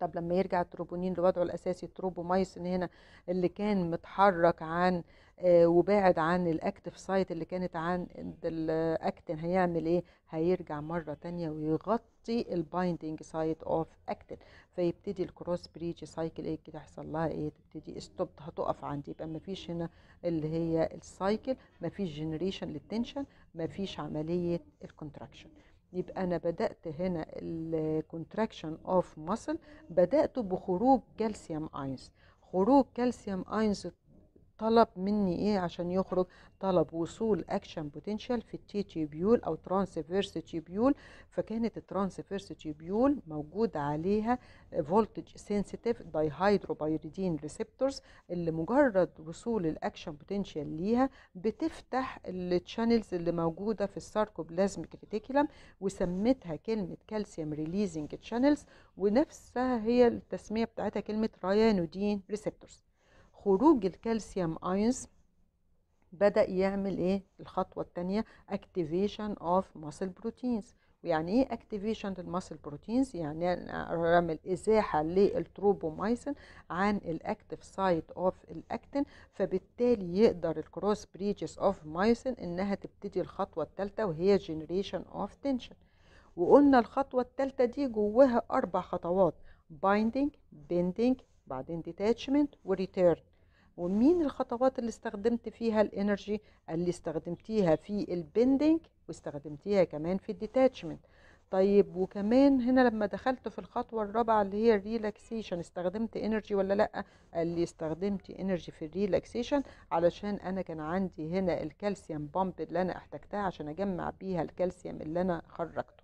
طب لما يرجع التروبونين لوضعه الاساسي التروبومايسين هنا اللي كان متحرك عن آه، وبعد عن الاكتف سايت اللي كانت عن الاكتن هيعمل ايه هيرجع مره تانية ويغطي البايندنج سايت اوف اكتن فيبتدي الكروس بريتش سايكل ايه كده يحصل لها ايه تبتدي ستوب هتقف عندي يبقى مفيش هنا اللي هي السايكل مفيش جنريشن للتنشن مفيش عمليه الكونتراكشن يبقى انا بدات هنا الكونتراكشن اوف ماسل بداته بخروج كالسيوم اينز خروج كالسيوم اينز طلب مني ايه عشان يخرج طلب وصول اكشن بوتنشال في التي تيبيول او ترانسفيرس تيبيول فكانت الترانسفيرس تيبيول موجود عليها فولتج سنسيتيف هيدروبايريدين ريسبتورز اللي مجرد وصول الاكشن بوتنشال ليها بتفتح التشانلز اللي موجوده في الساركوبلازميك ريتيكولم وسميتها كلمه كالسيوم ريليزنج تشانلز ونفسها هي التسميه بتاعتها كلمه رايانودين ريسبتورز خروج الكالسيوم ايونز بدأ يعمل ايه الخطوة التانية اكتيفيشن اوف ماسل بروتينز ويعني ايه اكتيفيشن للماسل بروتينز يعني رمل ازاحة للتروبومايسين عن الاكتف سايت اوف الاكتين فبالتالي يقدر الكروس بريجز اوف مايسين انها تبتدي الخطوة التالتة وهي جنريشن اوف تنشن وقلنا الخطوة التالتة دي جواها اربع خطوات بايندينج بيندينج بعدين ديتاتشمنت وريتيرن ومين الخطوات اللي استخدمت فيها الانرجي اللي استخدمتيها في البندنج واستخدمتيها كمان في الديتاتشمنت طيب وكمان هنا لما دخلت في الخطوه الرابعه اللي هي الريلاكسيشن استخدمت انرجي ولا لا اللي استخدمت انرجي في الريلاكسيشن علشان انا كان عندي هنا الكالسيوم بامب اللي انا احتاجتها عشان اجمع بيها الكالسيوم اللي انا خرجته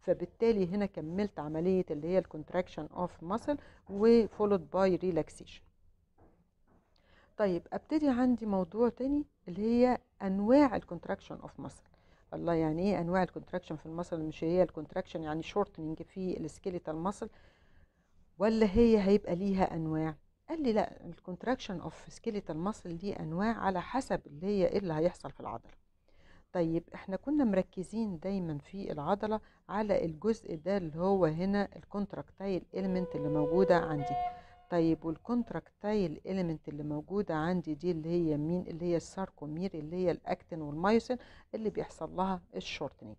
فبالتالي هنا كملت عمليه اللي هي الكونتراكشن اوف ماسل وفولود باي ريلاكسيشن طيب ابتدي عندي موضوع تاني اللي هي انواع الكونتراكشن اوف ماسل الله يعني ايه انواع الكونتراكشن في المصل مش هي الكونتراكشن يعني شورتنج في السكيليتال مصل ولا هي هيبقى ليها انواع قال لي لا الكونتراكشن اوف سكيليتال مصل دي انواع على حسب اللي هي ايه اللي هيحصل في العضله طيب احنا كنا مركزين دايما في العضله على الجزء ده اللي هو هنا الكونتراكتايل اليمنت اللي موجوده عندي طيب والكونتراكتايل اليمنت اللي موجوده عندي دي اللي هي مين اللي هي الساركومير اللي هي الاكتين والمايوسين اللي بيحصل لها الشورتنج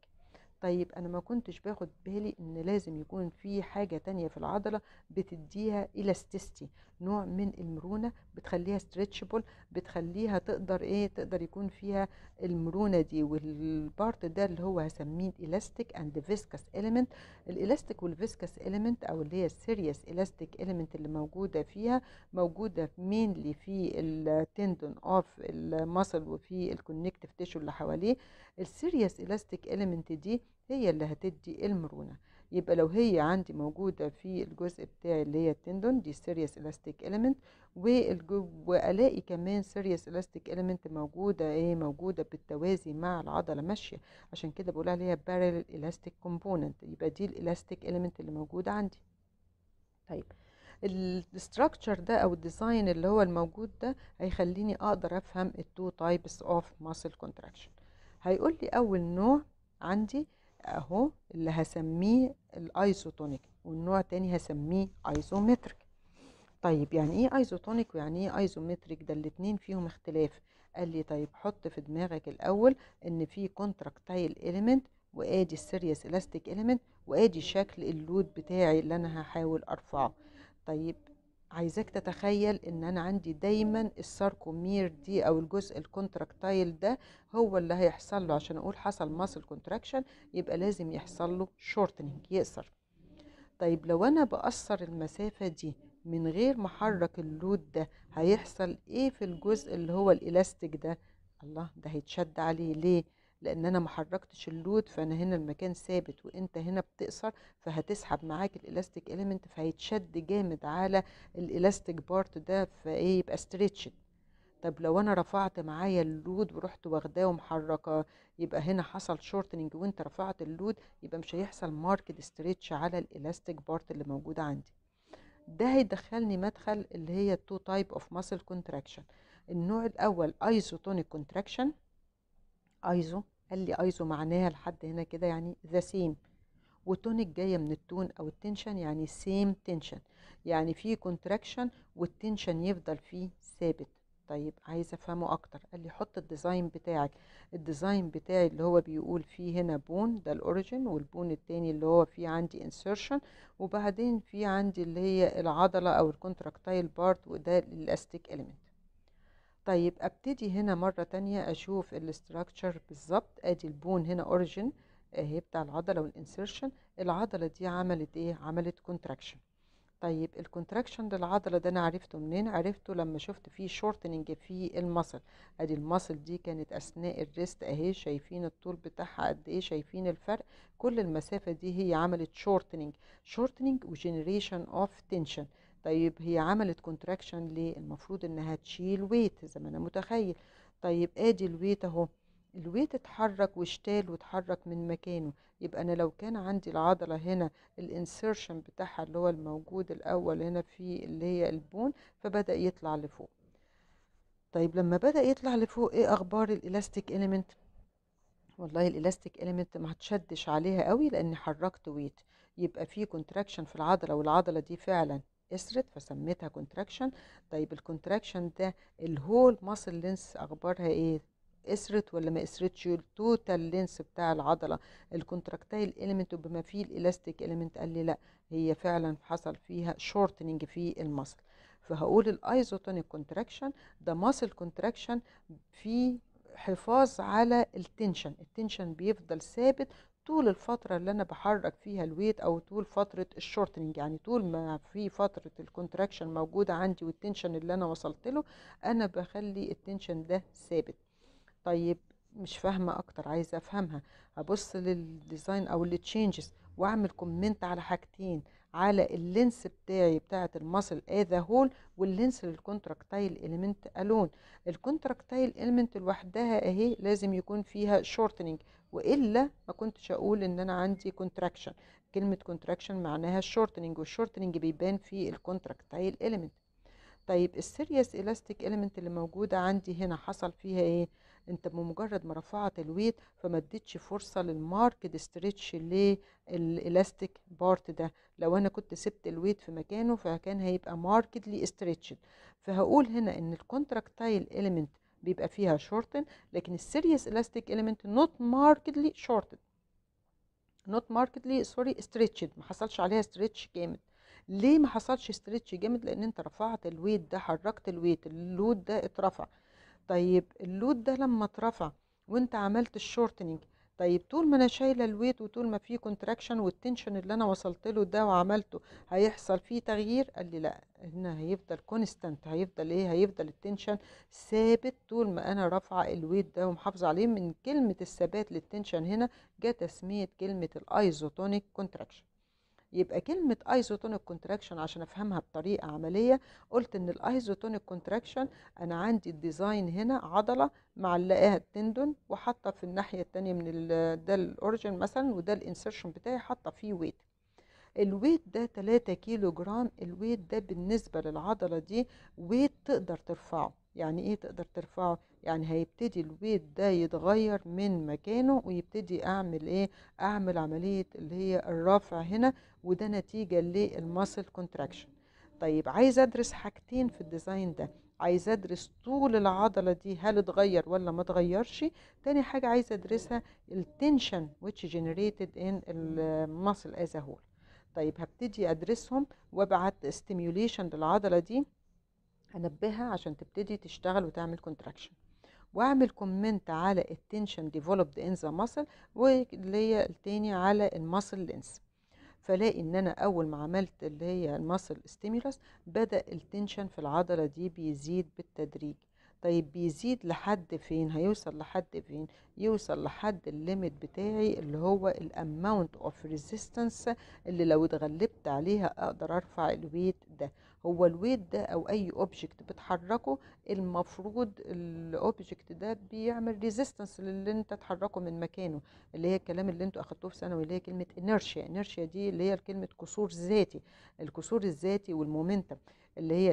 طيب انا ما كنتش باخد بالي ان لازم يكون في حاجة تانية في العضلة بتديها الاستيستي نوع من المرونة بتخليها ستريتشبل بتخليها تقدر ايه تقدر يكون فيها المرونة دي والبارت ده اللي هو هسميه الاستيك اند فيسكس اليمنت الالاستيك والفيسكس اليمنت او اللي هي السيريس الاستيك اليمنت اللي موجودة فيها موجودة مينلي في التندون اوف المصل وفي الكونكتيف تيشو اللي حواليه السيريس إلاستيك إليمنت دي هي اللي هتدي المرونة يبقى لو هي عندي موجودة في الجزء بتاعي اللي هي التندون دي سيريس إلاستيك إليمنت وألاقي كمان سيريس إلاستيك إليمنت موجودة إيه موجودة بالتوازي مع العضلة ماشية عشان كده بقول عليها بارل إلاستيك كومبوننت يبقى دي الإلاستيك إليمنت اللي موجودة عندي طيب الاستراكشر ده او الديزاين اللي هو الموجود ده هيخليني اقدر افهم التو تايبس اوف ماسل كونتراكشن هيقول لي اول نوع عندي اهو اللي هسميه الايزوتونيك والنوع تاني هسميه ايزومتريك طيب يعني ايه ايزوتونيك ويعني ايه ايزومتريك ده الاتنين فيهم اختلاف قال لي طيب حط في دماغك الاول ان في كونتراكتايل اليمنت وادي السيريس الاستيك اليمنت وادي شكل اللود بتاعي اللي انا هحاول ارفعه طيب عايزاك تتخيل ان انا عندي دايما الساركومير دي او الجزء الكونتراكتايل ده هو اللي هيحصل له عشان اقول حصل ماسل كونتراكشن يبقى لازم يحصل له شورتنينج يقصر طيب لو انا بقصر المسافه دي من غير ما احرك اللود ده هيحصل ايه في الجزء اللي هو الالاستيك ده الله ده هيتشد عليه ليه لان انا ما حركتش اللود فانا هنا المكان ثابت وانت هنا بتقصر فهتسحب معاك الالاستيك اليمنت فهيتشد جامد على الالاستيك بارت ده فايه يبقى ستريتش طب لو انا رفعت معايا اللود ورحت واخداه ومحركه يبقى هنا حصل شورتنج وانت رفعت اللود يبقى مش هيحصل ماركت ستريتش على الالاستيك بارت اللي موجوده عندي ده هيدخلني مدخل اللي هي تو تايب اوف ماسل كونتراكشن النوع الاول ايزوتونيك كونتراكشن ايزو قال لي ايزو معناها لحد هنا كده يعني ذا سيم وتونيك جاية من التون أو التنشن يعني سيم تنشن يعني في كونتراكشن والتنشن يفضل فيه ثابت طيب عايزة أفهمه أكتر قال لي حط الديزاين بتاعك الديزاين بتاعي اللي هو بيقول فيه هنا بون ده الاوريجن والبون التاني اللي هو فيه عندي انسيرشن وبعدين في عندي اللي هي العضلة أو الكونتراكتايل بارت وده الاستيك إليمنت طيب ابتدي هنا مرة تانية اشوف الاستراكشر بالظبط ادي البون هنا اوريجين اهي بتاع العضلة والانسيرشن العضلة دي عملت ايه عملت كونتراكشن طيب الكونتراكشن للعضلة ده انا عرفته منين عرفته لما شفت فيه شورتنينج في المصل ادي المصل دي كانت اثناء الريست اهي شايفين الطول بتاعها قد ايه شايفين الفرق كل المسافة دي هي عملت شورتنينج شورتنج وجنريشن اوف تنشن طيب هي عملت كونتراكشن ليه المفروض انها تشيل ويت زي ما انا متخيل طيب ادي الويت اهو الويت اتحرك واشتال واتحرك من مكانه يبقى انا لو كان عندي العضله هنا الانسيرشن بتاعها اللي هو الموجود الاول هنا في اللي هي البون فبدا يطلع لفوق طيب لما بدا يطلع لفوق ايه اخبار الالاستيك اليمنت والله الالاستيك اليمنت ما هتشدش عليها قوي لاني حركت ويت يبقى في كونتراكشن في العضله والعضله دي فعلا اسرت فسميتها كونتراكشن طيب الكونتراكشن ده الهول ماسل لينس اخبارها ايه اسرت ولا ما اسرتش التوتال لينس بتاع العضله الكونتراكتايل اليمنت وبما فيه الالاستيك اليمنت قال لي لا هي فعلا حصل فيها شورتنج في المصل فهقول الايزوتونيك كونتراكشن ده ماسل كونتراكشن في حفاظ على التنشن التنشن بيفضل ثابت طول الفترة اللي أنا بحرك فيها الويت أو طول فترة الشورتنج يعني طول ما في فترة الكونتراكشن موجودة عندي والتنشن اللي أنا وصلت له أنا بخلي التنشن ده ثابت طيب مش فاهمة أكتر عايزة أفهمها ابص للديزاين أو للتشينجز وأعمل كومنت على حاجتين على اللينس بتاعي بتاعة المصل اذا هول واللينس للكونتراكتايل اليمنت الون الكونتراكتايل اليمنت لوحدها اهي لازم يكون فيها شورتنج والا ما كنتش اقول ان انا عندي كونتراكشن كلمه كونتراكشن معناها الشورتنج والشورتنج بيبان في الكونتراكتايل اليمنت طيب السيريس الاستيك اليمنت اللي موجوده عندي هنا حصل فيها ايه انت بمجرد ما رفعت الويت فما اديتش فرصه للماركت ستريتش للالاستيك بارت ده لو انا كنت سبت الويت في مكانه فكان هيبقى ماركدلي ستريتش فهقول هنا ان الكونتراكتايل اليمنت بيبقى فيها شورتن لكن السيريس الاستيك اليمنت نوت ماركتلي شورتن نوت ماركتلي سوري ستريتشد ما حصلش عليها ستريتش جامد ليه ما حصلش ستريتش جامد لان انت رفعت الويت ده حركت الويت اللود ده اترفع طيب اللود ده لما اترفع وانت عملت الشورتنج طيب طول ما انا شايله الويت وطول ما في كونتراكشن والتنشن اللي انا وصلت له ده وعملته هيحصل فيه تغيير قال لي لا هنا هيفضل كونستانت هيفضل ايه هيفضل التنشن ثابت طول ما انا رافعه الويت ده ومحافظه عليه من كلمه الثبات للتنشن هنا جه تسميه كلمه الايزوتونيك كونتراكشن يبقى كلمة ايزوتونيك كونتراكشن عشان افهمها بطريقة عملية قلت ان الايزوتونيك كونتراكشن انا عندي الديزاين هنا عضلة معلقاها التندون وحاطة في الناحية التانية من ده الاورجن مثلا وده الانسرشن بتاعي حاطة فيه ويت الويت ده 3 كيلو جرام الويت ده بالنسبة للعضلة دي ويت تقدر ترفعه يعني ايه تقدر ترفعه يعني هيبتدي الويت ده يتغير من مكانه ويبتدي اعمل ايه اعمل عملية اللي هي الرفع هنا وده نتيجة للمسل كونتراكشن طيب عايز ادرس حاجتين في الديزاين ده عايز ادرس طول العضله دي هل اتغير ولا ما اتغيرش تاني حاجه عايز ادرسها التنشن which generated in المصل as a whole طيب هبتدي ادرسهم وابعت stimulation للعضله دي هنبهها عشان تبتدي تشتغل وتعمل كونتراكشن واعمل كومنت على التنشن ديفلوبد ان ذا ماسل واللي هي التاني على الماسل لينس فلاقي ان انا اول ما عملت اللي هي الماسل ستيمولس بدا التنشن في العضله دي بيزيد بالتدريج طيب بيزيد لحد فين هيوصل لحد فين يوصل لحد الليميت بتاعي اللي هو الاماونت اوف ريزيستنس اللي لو اتغلبت عليها اقدر ارفع الويت ده هو الويت ده او اي اوبجكت بتحركه المفروض الاوبجكت ده بيعمل ريزيستنس للي انت تحركه من مكانه اللي هي الكلام اللي انتوا اخدتوه في ثانوي اللي هي كلمه انرشيا انرشيا دي اللي هي كلمه كسور ذاتي الكسور الذاتي والمومنتم اللي هي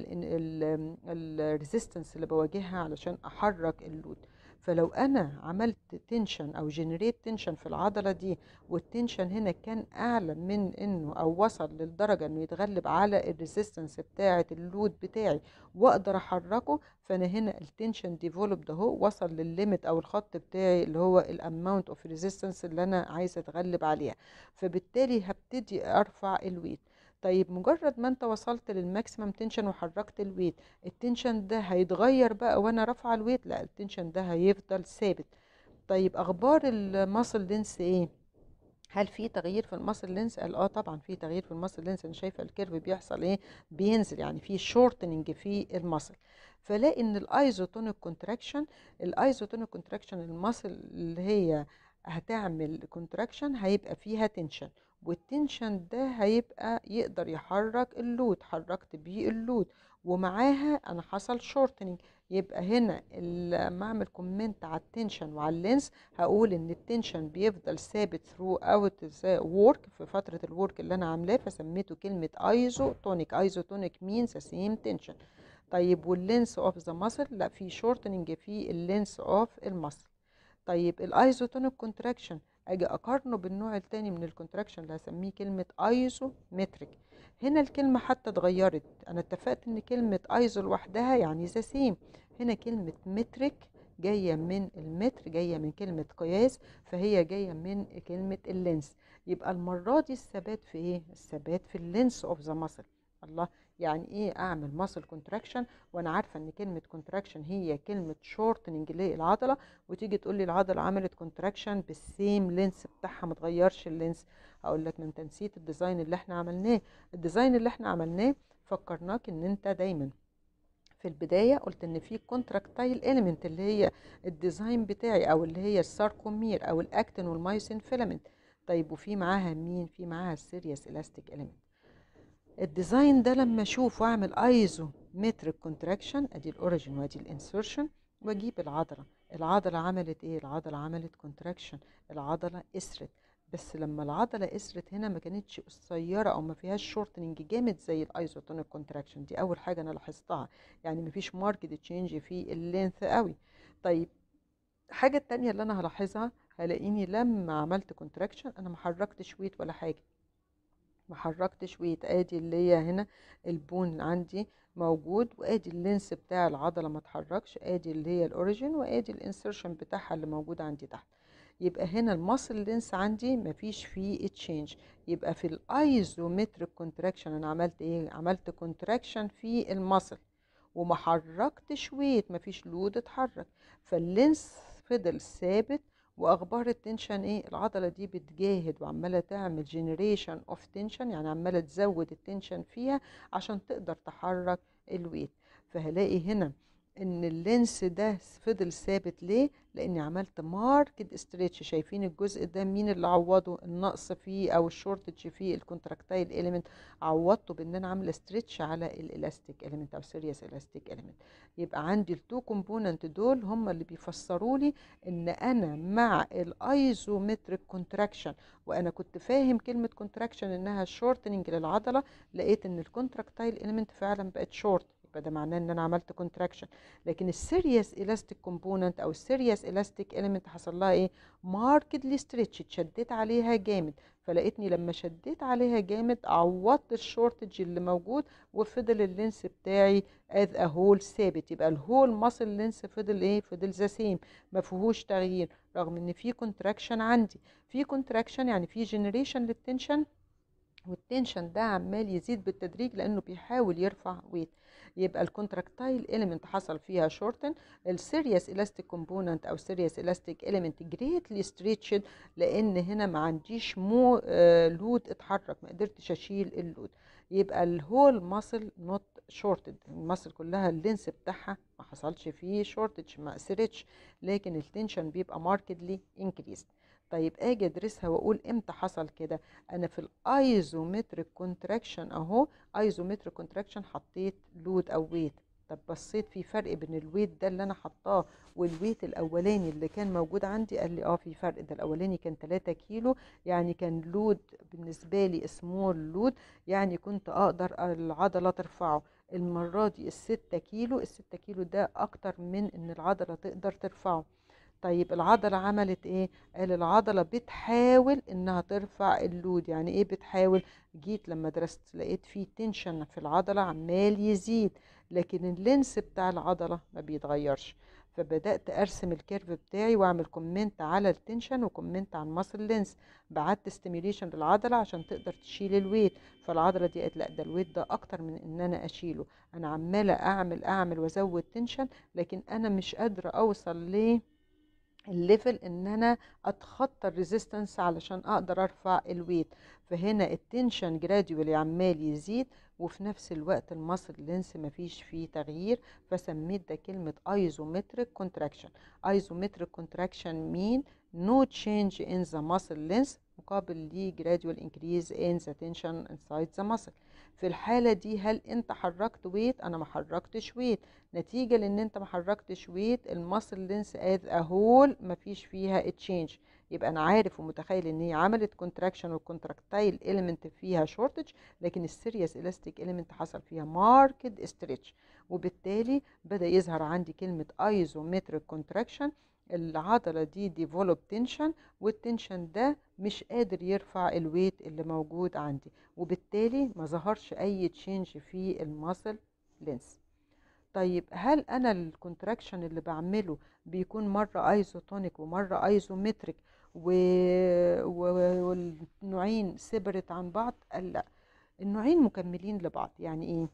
الريزيستنس اللي بواجهها علشان احرك اللود فلو انا عملت تنشن او جنريت تنشن في العضله دي والتنشن هنا كان اعلى من انه او وصل للدرجه انه يتغلب على الريزيستنس بتاعه اللود بتاعي واقدر احركه فانا هنا التنشن ديفولب ده هو وصل للليمت او الخط بتاعي اللي هو الاماونت اوف ريزيستنس اللي انا عايزه اتغلب عليها فبالتالي هبتدي ارفع الويت طيب مجرد ما انت وصلت للماكسيمم تنشن وحركت الويت التنشن ده هيتغير بقى وانا رافعه الويت لا التنشن ده هيفضل ثابت طيب اخبار المصل دنس ايه هل في تغيير في المصل لينس قال اه طبعا في تغيير في المصل لينس انا شايفه الكيرف بيحصل ايه بينزل يعني في شورتنج في المصل فلاقي ان الايزوتونيك كونتراكشن الايزوتونيك كونتراكشن المصل اللي هي هتعمل كونتراكشن هيبقى فيها تنشن والتنشن ده هيبقى يقدر يحرك اللود حركت بيه اللود ومعاها انا حصل شورتنج يبقى هنا لما اعمل كومنت على التنشن وعلى اللينس هقول ان التنشن بيفضل ثابت ثرو اوت ذا وورك في فتره الورك اللي انا عاملاه فسميته كلمه ايزوتونيك ايزوتونيك مينز سيم تنشن طيب واللينس اوف ذا ماسل لا في شورتنج في اللينس اوف الماسل طيب الايزوتونيك كونتراكشن اجي اقارنه بالنوع الثاني من الكونتراكشن اللي هسميه كلمه ايزو متريك هنا الكلمه حتى اتغيرت انا اتفقت ان كلمه ايزو لوحدها يعني ذا سيم هنا كلمه متريك جايه من المتر جايه من كلمه قياس فهي جايه من كلمه اللينس يبقى المره دي الثبات في ايه الثبات في اللينس اوف ذا ماسل الله يعني ايه اعمل ماسل كونتراكشن وانا عارفه ان كلمه كونتراكشن هي كلمه شورتنج للعضله وتيجي تقول لي العضله عملت كونتراكشن بالسيم لينس بتاعها متغيرش اللينس اقول لك ما انت نسيت الديزاين اللي احنا عملناه الديزاين اللي احنا عملناه فكرناك ان انت دايما في البداية قلت ان في كونتراكتايل اليمنت اللي هي الديزاين بتاعي او اللي هي الساركومير او الاكتن والمايوسين فيلمنت طيب وفي معاها مين في معاها السيريس الاستيك اليمنت الديزاين ده لما اشوف واعمل ايزو متريك كونتراكشن ادي الاوريجن وادي الانسرشن واجيب العضله العضله عملت ايه العضله عملت كونتراكشن العضله اسرت بس لما العضله اسرت هنا ما كانتش قصيره او ما فيهاش شورتنج جامد زي الايزوتونيك كونتراكشن دي اول حاجه انا لاحظتها يعني ما فيش ماركت تشينج في اللينث قوي طيب الحاجه الثانيه اللي انا هلاحظها هلاقيني لما عملت كونتراكشن انا ما حركتش ويت ولا حاجه ما حركتش ادي اللي هي هنا البون عندي موجود وادي اللينس بتاع العضله ما اتحركش ادي اللي هي الاوريجين وادي الانسرشن بتاعها اللي موجود عندي تحت يبقى هنا المصل لينس عندي مفيش فيه تشينج يبقى في الايزومتريك كونتراكشن انا عملت ايه عملت كونتراكشن في المصل وما حركتش ويت مفيش لود اتحرك فاللينس فضل ثابت واخبار التنشن ايه العضله دي بتجاهد وعماله تعمل جنريشن اوف تنشن يعني عماله تزود التنشن فيها عشان تقدر تحرك الويت فهلاقي هنا ان اللينس ده فضل ثابت ليه لاني عملت ماركت ستريتش شايفين الجزء ده مين اللي عوضه النقص فيه او الشورتج فيه الكونتراكتايل اليمنت عوضته بان انا عامله ستريتش على الالاستيك اليمنت او سيريس الاستيك اليمنت يبقى عندي التو كومبوننت دول هم اللي بيفسروا لي ان انا مع الايزومتريك كونتراكشن وانا كنت فاهم كلمه كونتراكشن انها شورتنج للعضله لقيت ان الكونتراكتايل اليمنت فعلا بقت شورت يبقى ده معناه ان انا عملت كونتراكشن لكن السيريس الاستيك كومبوننت او السيريس الاستيك اليمنت حصل لها ايه ماركتلي ستريتش اتشديت عليها جامد فلقيتني لما شديت عليها جامد عوضت الشورتج اللي موجود وفضل اللينس بتاعي از هول ثابت يبقى الهول ماسل لينس فضل ايه فضل ذا سيم ما فيهوش تغيير رغم ان في كونتراكشن عندي في كونتراكشن يعني في جنريشن للتنشن والتنشن ده عمال يزيد بالتدريج لانه بيحاول يرفع ويت يبقى الكونتراكتايل اليمنت حصل فيها شورتن السيريس الاستيك كومبوننت او سيريس الاستيك اليمنت جريتلي ستريتشد لان هنا ما عنديش مو لود آه، اتحرك ما قدرتش اشيل اللود يبقى الهول ماسل نوت شورتد الماسل كلها اللينس بتاعها ما حصلش فيه شورتج ما اثرتش لكن التنشن بيبقى ماركتلي انكريزد طيب اجي ادرسها واقول امتى حصل كده انا في الايزومتريك كونتراكشن اهو ايزومتريك كونتراكشن حطيت لود او ويت طب بصيت في فرق بين الويت ده اللي انا حطاه والويت الاولاني اللي كان موجود عندي قال لي اه في فرق ده الاولاني كان 3 كيلو يعني كان لود بالنسبه لي سمول لود يعني كنت اقدر العضله ترفعه المره دي الستة كيلو الستة كيلو ده اكتر من ان العضله تقدر ترفعه طيب العضلة عملت ايه قال العضلة بتحاول انها ترفع اللود يعني ايه بتحاول جيت لما درست لقيت فيه تنشن في العضلة عمال يزيد لكن اللينس بتاع العضلة ما بيتغيرش فبدأت أرسم الكيرف بتاعي وأعمل كومنت على التنشن وكومنت عن ماسل لينس بعت ستيميوليشن للعضلة عشان تقدر تشيل الويت فالعضلة دي قالت لا ده الويت ده أكتر من إن أنا أشيله أنا عمالة أعمل أعمل وأزود تنشن لكن أنا مش قادرة أوصل ليه الليفل ان انا اتخطى الريزيستنس علشان اقدر ارفع الويت فهنا التنشن جراديولي عمال يزيد وفي نفس الوقت المصل لينس مفيش فيه تغيير فسميت ده كلمة ايزومتريك كونتراكشن ايزومتريك كونتراكشن مين no change in the muscle length مقابل لي gradual increase in the tension inside the muscle في الحالة دي هل انت حركت ويت انا ما حركتش ويت نتيجة لان انت ما حركتش ويت المصل لينس از اهول فيش فيها تشينج يبقى انا عارف ومتخيل ان هي عملت كونتراكشن والكونتراكتايل اليمنت فيها شورتج لكن السيريس الاستيك اليمنت حصل فيها ماركت ستريتش وبالتالي بدا يظهر عندي كلمه ايزومتريك كونتراكشن العضلة دي ديفولوب تنشن والتنشن ده مش قادر يرفع الويت اللي موجود عندي وبالتالي ما ظهرش اي تشينج في الماسل لينس طيب هل انا الكونتراكشن اللي بعمله بيكون مره ايزوتونيك ومره ايزومتريك و... و... والنوعين سيبرت عن بعض لا النوعين مكملين لبعض يعني ايه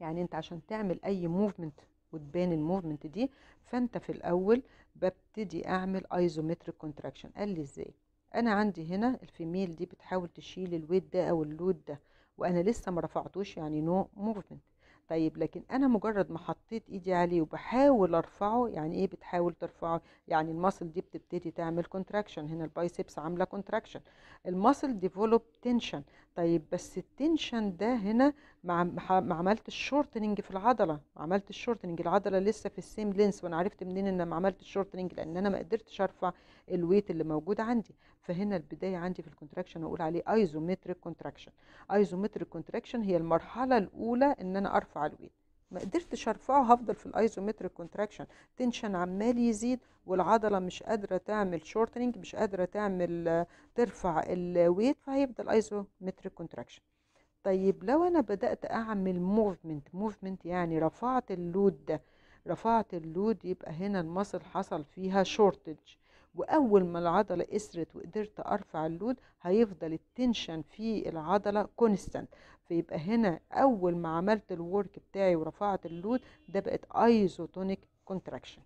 يعني انت عشان تعمل اي موفمنت وتبان الموفمنت دي فانت في الاول ببتدي اعمل ايزومتريك كونتراكشن قال لي ازاي انا عندي هنا الفيميل دي بتحاول تشيل الويت ده او اللود ده وانا لسه ما رفعتوش يعني نو no موفمنت طيب لكن انا مجرد ما حطيت ايدي عليه وبحاول ارفعه يعني ايه بتحاول ترفعه يعني المصل دي بتبتدي تعمل كونتراكشن هنا البايسبس عامله كونتراكشن المصل ديفلوب تنشن طيب بس التنشن ده هنا ما عملتش شورتنج في العضله ما عملتش شورتنج العضله لسه في السيم لينس وانا عرفت منين ان ما عملتش شورتنج لان انا ما قدرتش ارفع الويت اللي موجود عندي فهنا البدايه عندي في الكونتراكشن اقول عليه ايزومتريك كونتراكشن ايزومتريك كونتراكشن هي المرحله الاولى ان انا ارفع الويت ما قدرتش ارفعه هفضل في الايزومتريك كونتراكشن تنشن عمال يزيد والعضله مش قادره تعمل شورتنج مش قادره تعمل ترفع الويت فهيفضل ايزومتريك كونتراكشن طيب لو انا بدات اعمل موفمنت موفمنت يعني رفعت اللود ده رفعت اللود يبقى هنا المصل حصل فيها شورتج واول ما العضله اسرت وقدرت ارفع اللود هيفضل التنشن في العضله كونستانت فيبقى هنا اول ما عملت الورك بتاعي ورفعت اللود ده بقت ايزوتونيك كونتراكشن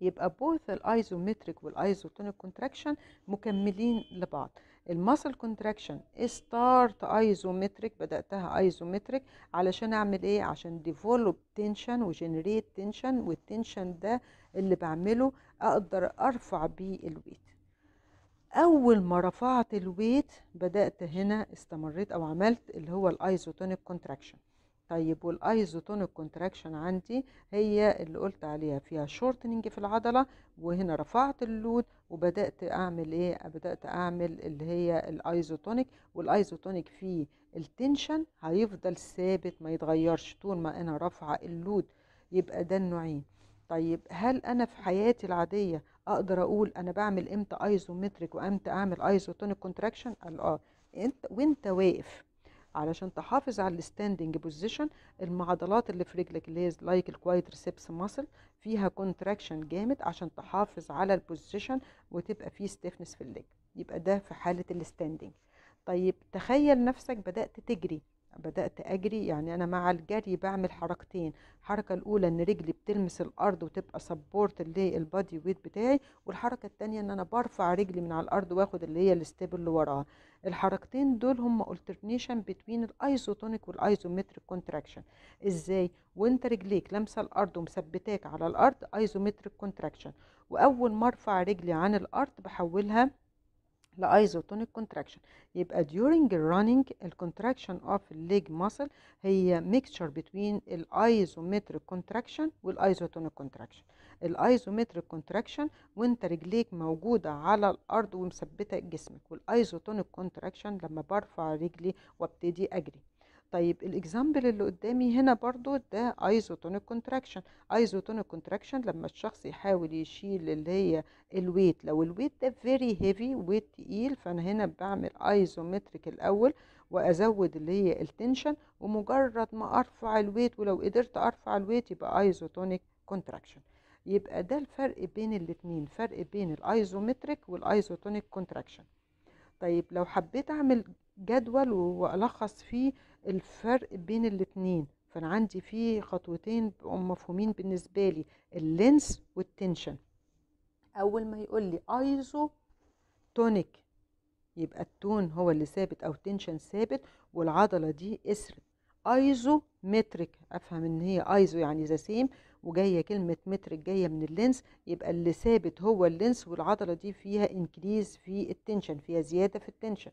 يبقى بوث الايزومتريك والايزوتونيك كونتراكشن مكملين لبعض المسل كونتراكشن ستارت ايزومتريك بداتها ايزومتريك علشان اعمل ايه عشان ديفلوب تنشن وجنريت تنشن والتنشن ده اللي بعمله اقدر ارفع بيه الويت اول ما رفعت الويت بدات هنا استمريت او عملت اللي هو الايزوتونيك كونتراكشن طيب والايزوتونيك كونتراكشن عندي هي اللي قلت عليها فيها شورتنينج في العضله وهنا رفعت اللود وبدات اعمل ايه بدات اعمل اللي هي الايزوتونيك والايزوتونيك فيه التنشن هيفضل ثابت ما يتغيرش طول ما انا رافعه اللود يبقى ده النوعين طيب هل انا في حياتي العاديه اقدر اقول انا بعمل امتى ايزومتريك وامتى اعمل ايزوتونيك كونتراكشن قال اه انت وانت واقف علشان تحافظ على الستاندنج بوزيشن المعضلات اللي في رجلك اللي هي لايك ريسبس ماسل فيها كونتراكشن جامد عشان تحافظ على البوزيشن وتبقى في ستيفنس في الليج يبقى ده في حاله الستاندنج طيب تخيل نفسك بدات تجري بدأت أجري يعني أنا مع الجري بعمل حركتين الحركة الأولى إن رجلي بتلمس الأرض وتبقى سبورت للبادي ويت بتاعي والحركة التانية إن أنا برفع رجلي من على الأرض وآخد اللي هي الستيب اللي وراها الحركتين دول هم الترنيشن بتوين الايزوتونيك والايزومتريك كونتراكشن ازاي وانت رجليك لامسه الارض ومثبتاك على الارض ايزومتريك كونتراكشن واول ما ارفع رجلي عن الارض بحولها لايزوتونيك كونتراكشن يبقى during running الكونتراكشن of leg muscle هي mixture between الايزومتريك كونتراكشن والايزوتونيك كونتراكشن الايزومتريك كونتراكشن وانت رجليك موجوده على الارض ومثبته جسمك والايزوتونيك كونتراكشن لما برفع رجلي وابتدي اجري طيب الاكزامبل اللي قدامي هنا برضو ده ايزوتونيك كونتراكشن ايزوتونيك كونتراكشن لما الشخص يحاول يشيل اللي هي الويت لو الويت ده فيري هيفي ويت تقيل فانا هنا بعمل ايزومتريك الاول وازود اللي هي التنشن ومجرد ما ارفع الويت ولو قدرت ارفع الويت يبقى ايزوتونيك كونتراكشن يبقى ده الفرق بين الاتنين فرق بين الايزومتريك والايزوتونيك كونتراكشن طيب لو حبيت اعمل جدول والخص فيه الفرق بين الاتنين فانا عندي في خطوتين مفهومين بالنسبه لي اللينس والتنشن اول ما يقول لي ايزو تونيك يبقى التون هو اللي ثابت او تنشن ثابت والعضله دي اسرت ايزو مترك افهم ان هي ايزو يعني ذا سيم وجايه كلمه مترك جايه من اللينس يبقى اللي ثابت هو اللينس والعضله دي فيها انكريز في التنشن فيها زياده في التنشن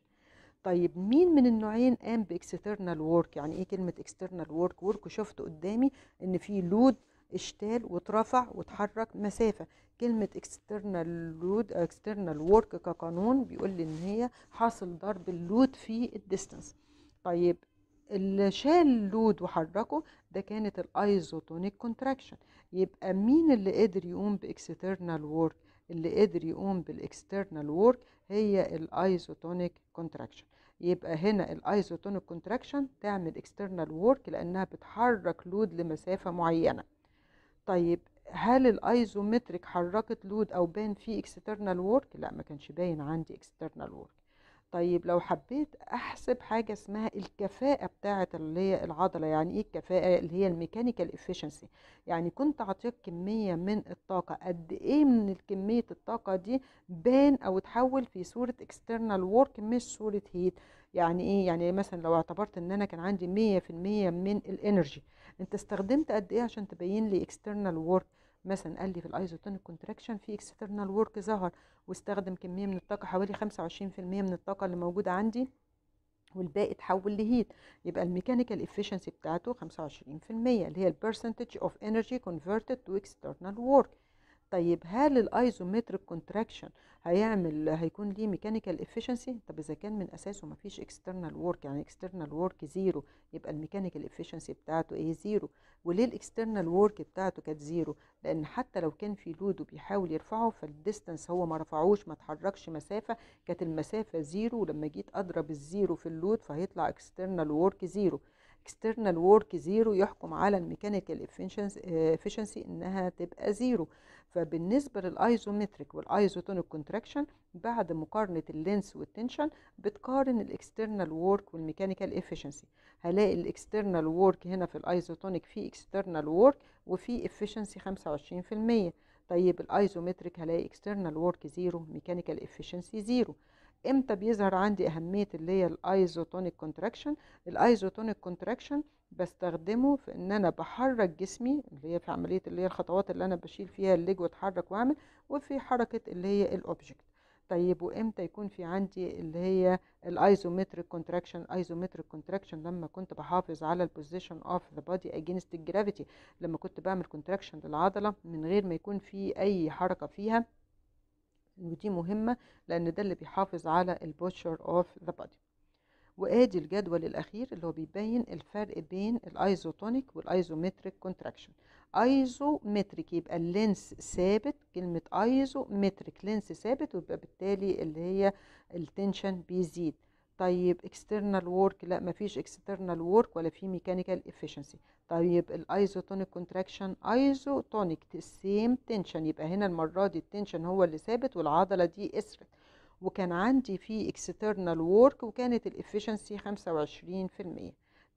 طيب مين من النوعين قام باكسترنال وورك يعني ايه كلمه اكسترنال وورك وورك شفت قدامي ان في لود اشتال واترفع واتحرك مسافه كلمه اكسترنال لود اكسترنال وورك كقانون بيقول لي ان هي حاصل ضرب اللود في الديستانس طيب اللي شال لود وحركه ده كانت الايزوتونيك كونتراكشن يبقى مين اللي قدر يقوم باكسترنال وورك اللي قدر يقوم بالاكسترنال وورك هي الايزوتونيك كونتراكشن يبقى هنا الايزوتونيك كونتراكشن تعمل اكسترنال وورك لانها بتحرك لود لمسافه معينه طيب هل الايزومتريك حركت لود او بان فيه اكسترنال وورك لا ما كانش باين عندي اكسترنال وورك طيب لو حبيت احسب حاجه اسمها الكفاءه بتاعه اللي هي العضله يعني ايه الكفاءه اللي هي الميكانيكال افيشنسي يعني كنت اعطيك كميه من الطاقه قد ايه من كميه الطاقه دي بان او تحول في صوره اكسترنال وورك مش صوره هيت يعني ايه يعني مثلا لو اعتبرت ان انا كان عندي 100% من الانرجي انت استخدمت قد ايه عشان تبين لي اكسترنال وورك مثلا قال لي في الايزوتونيك كونتراكشن في اكسترنال ورك ظهر واستخدم كميه من الطاقه حوالي 25% من الطاقه اللي موجوده عندي والباقي اتحول لهيت يبقى الميكانيكال افشنسي بتاعته 25% اللي هي البرسنتج اوف انرجي كونفرتد تو اكسترنال ورك طيب هل الايزومتريك كونتراكشن هيعمل هيكون ليه ميكانيكال افشنسي طب اذا كان من اساسه ما فيش اكسترنال وورك يعني اكسترنال وورك زيرو يبقى الميكانيكال افشنسي بتاعته ايه زيرو وليه الاكسترنال وورك بتاعته كانت زيرو لان حتى لو كان في لود وبيحاول يرفعه فالديستانس هو ما رفعوش ما اتحركش مسافه كانت المسافه زيرو ولما جيت اضرب الزيرو في اللود فهيطلع اكسترنال وورك زيرو external وورك زيرو يحكم على الميكانيكال efficiency انها تبقى زيرو فبالنسبه للايزومتريك والايزوتونيك كونتراكشن بعد مقارنه اللينس والتنشن بتقارن الاكسترنال وورك والميكانيكال efficiency هلاقي الاكسترنال وورك هنا في الايزوتونيك في اكسترنال وورك وفي efficiency 25% طيب الايزومتريك هلاقي اكسترنال وورك زيرو ميكانيكال efficiency زيرو امتى بيظهر عندي اهميه اللي هي الايزوتونيك كونتراكشن الايزوتونيك كونتراكشن بستخدمه في ان انا بحرك جسمي اللي هي في عمليه اللي هي الخطوات اللي انا بشيل فيها الليج واتحرك واعمل وفي حركه اللي هي الاوبجكت طيب وامتى يكون في عندي اللي هي الايزومتريك كونتراكشن ايزومتريك كونتراكشن لما كنت بحافظ على البوزيشن اوف ذا بادي اجينست الجرافيتي لما كنت بعمل كونتراكشن للعضله من غير ما يكون في اي حركه فيها ودي مهمة لأن ده اللي بيحافظ على البوتشر اوف ذا بادي وادي الجدول الاخير اللي هو بيبين الفرق بين الايزوتونيك والايزومتريك كونتراكشن ايزومتريك يبقى اللينس ثابت كلمه ايزومتريك لينس ثابت ويبقى بالتالي اللي هي التنشن بيزيد طيب اكسترنال وورك لا مفيش اكسترنال وورك ولا في ميكانيكال افشنسي طيب الايزوتونيك كونتراكشن ايزوتونيك سيم تنشن يبقى هنا المره دي التنشن هو اللي ثابت والعضله دي اسرت وكان عندي في اكسترنال وورك وكانت الافشنسي 25%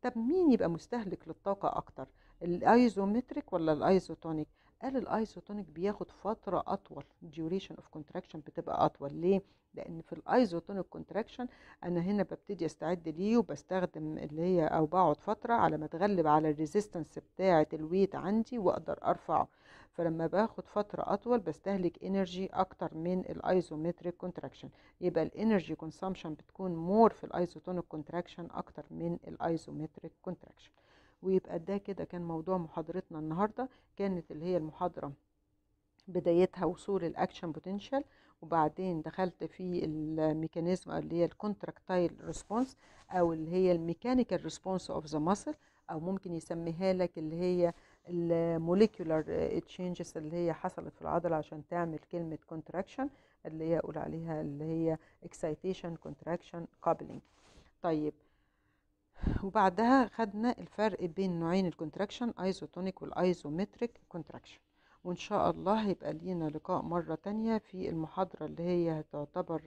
طب مين يبقى مستهلك للطاقه اكتر الايزومتريك ولا الايزوتونيك قال الايزوتونيك بياخد فتره اطول duration اوف كونتراكشن بتبقى اطول ليه لان في الايزوتونيك كونتراكشن انا هنا ببتدي استعد ليه وبستخدم اللي هي او بقعد فتره على ما اتغلب على الريزيستنس بتاعه الويت عندي واقدر ارفعه فلما باخد فتره اطول بستهلك انرجي اكتر من الايزومتريك كونتراكشن يبقى الانرجي كونسامشن بتكون مور في الايزوتونيك كونتراكشن اكتر من الايزومتريك كونتراكشن ويبقى ده كده كان موضوع محاضرتنا النهارده كانت اللي هي المحاضره بدايتها وصول الاكشن بوتنشال وبعدين دخلت في الميكانيزم اللي هي الكونتراكتايل ريسبونس او اللي هي الميكانيكال ريسبونس اوف ذا ماسل او ممكن يسميها لك اللي هي الموليكولار تشينجز اللي هي حصلت في العضله عشان تعمل كلمه كونتراكشن اللي هي اقول عليها اللي هي اكسايتيشن كونتراكشن كابلنج طيب وبعدها خدنا الفرق بين نوعين الكونتراكشن ايزوتونيك والايزومتريك كونتراكشن وان شاء الله هيبقى لينا لقاء مرة تانية في المحاضرة اللي هي هتعتبر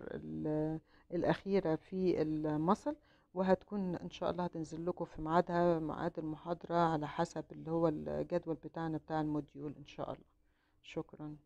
الاخيرة في المصل وهتكون ان شاء الله هتنزل لكم في ميعادها ميعاد المحاضرة على حسب اللي هو الجدول بتاعنا بتاع الموديول ان شاء الله شكرا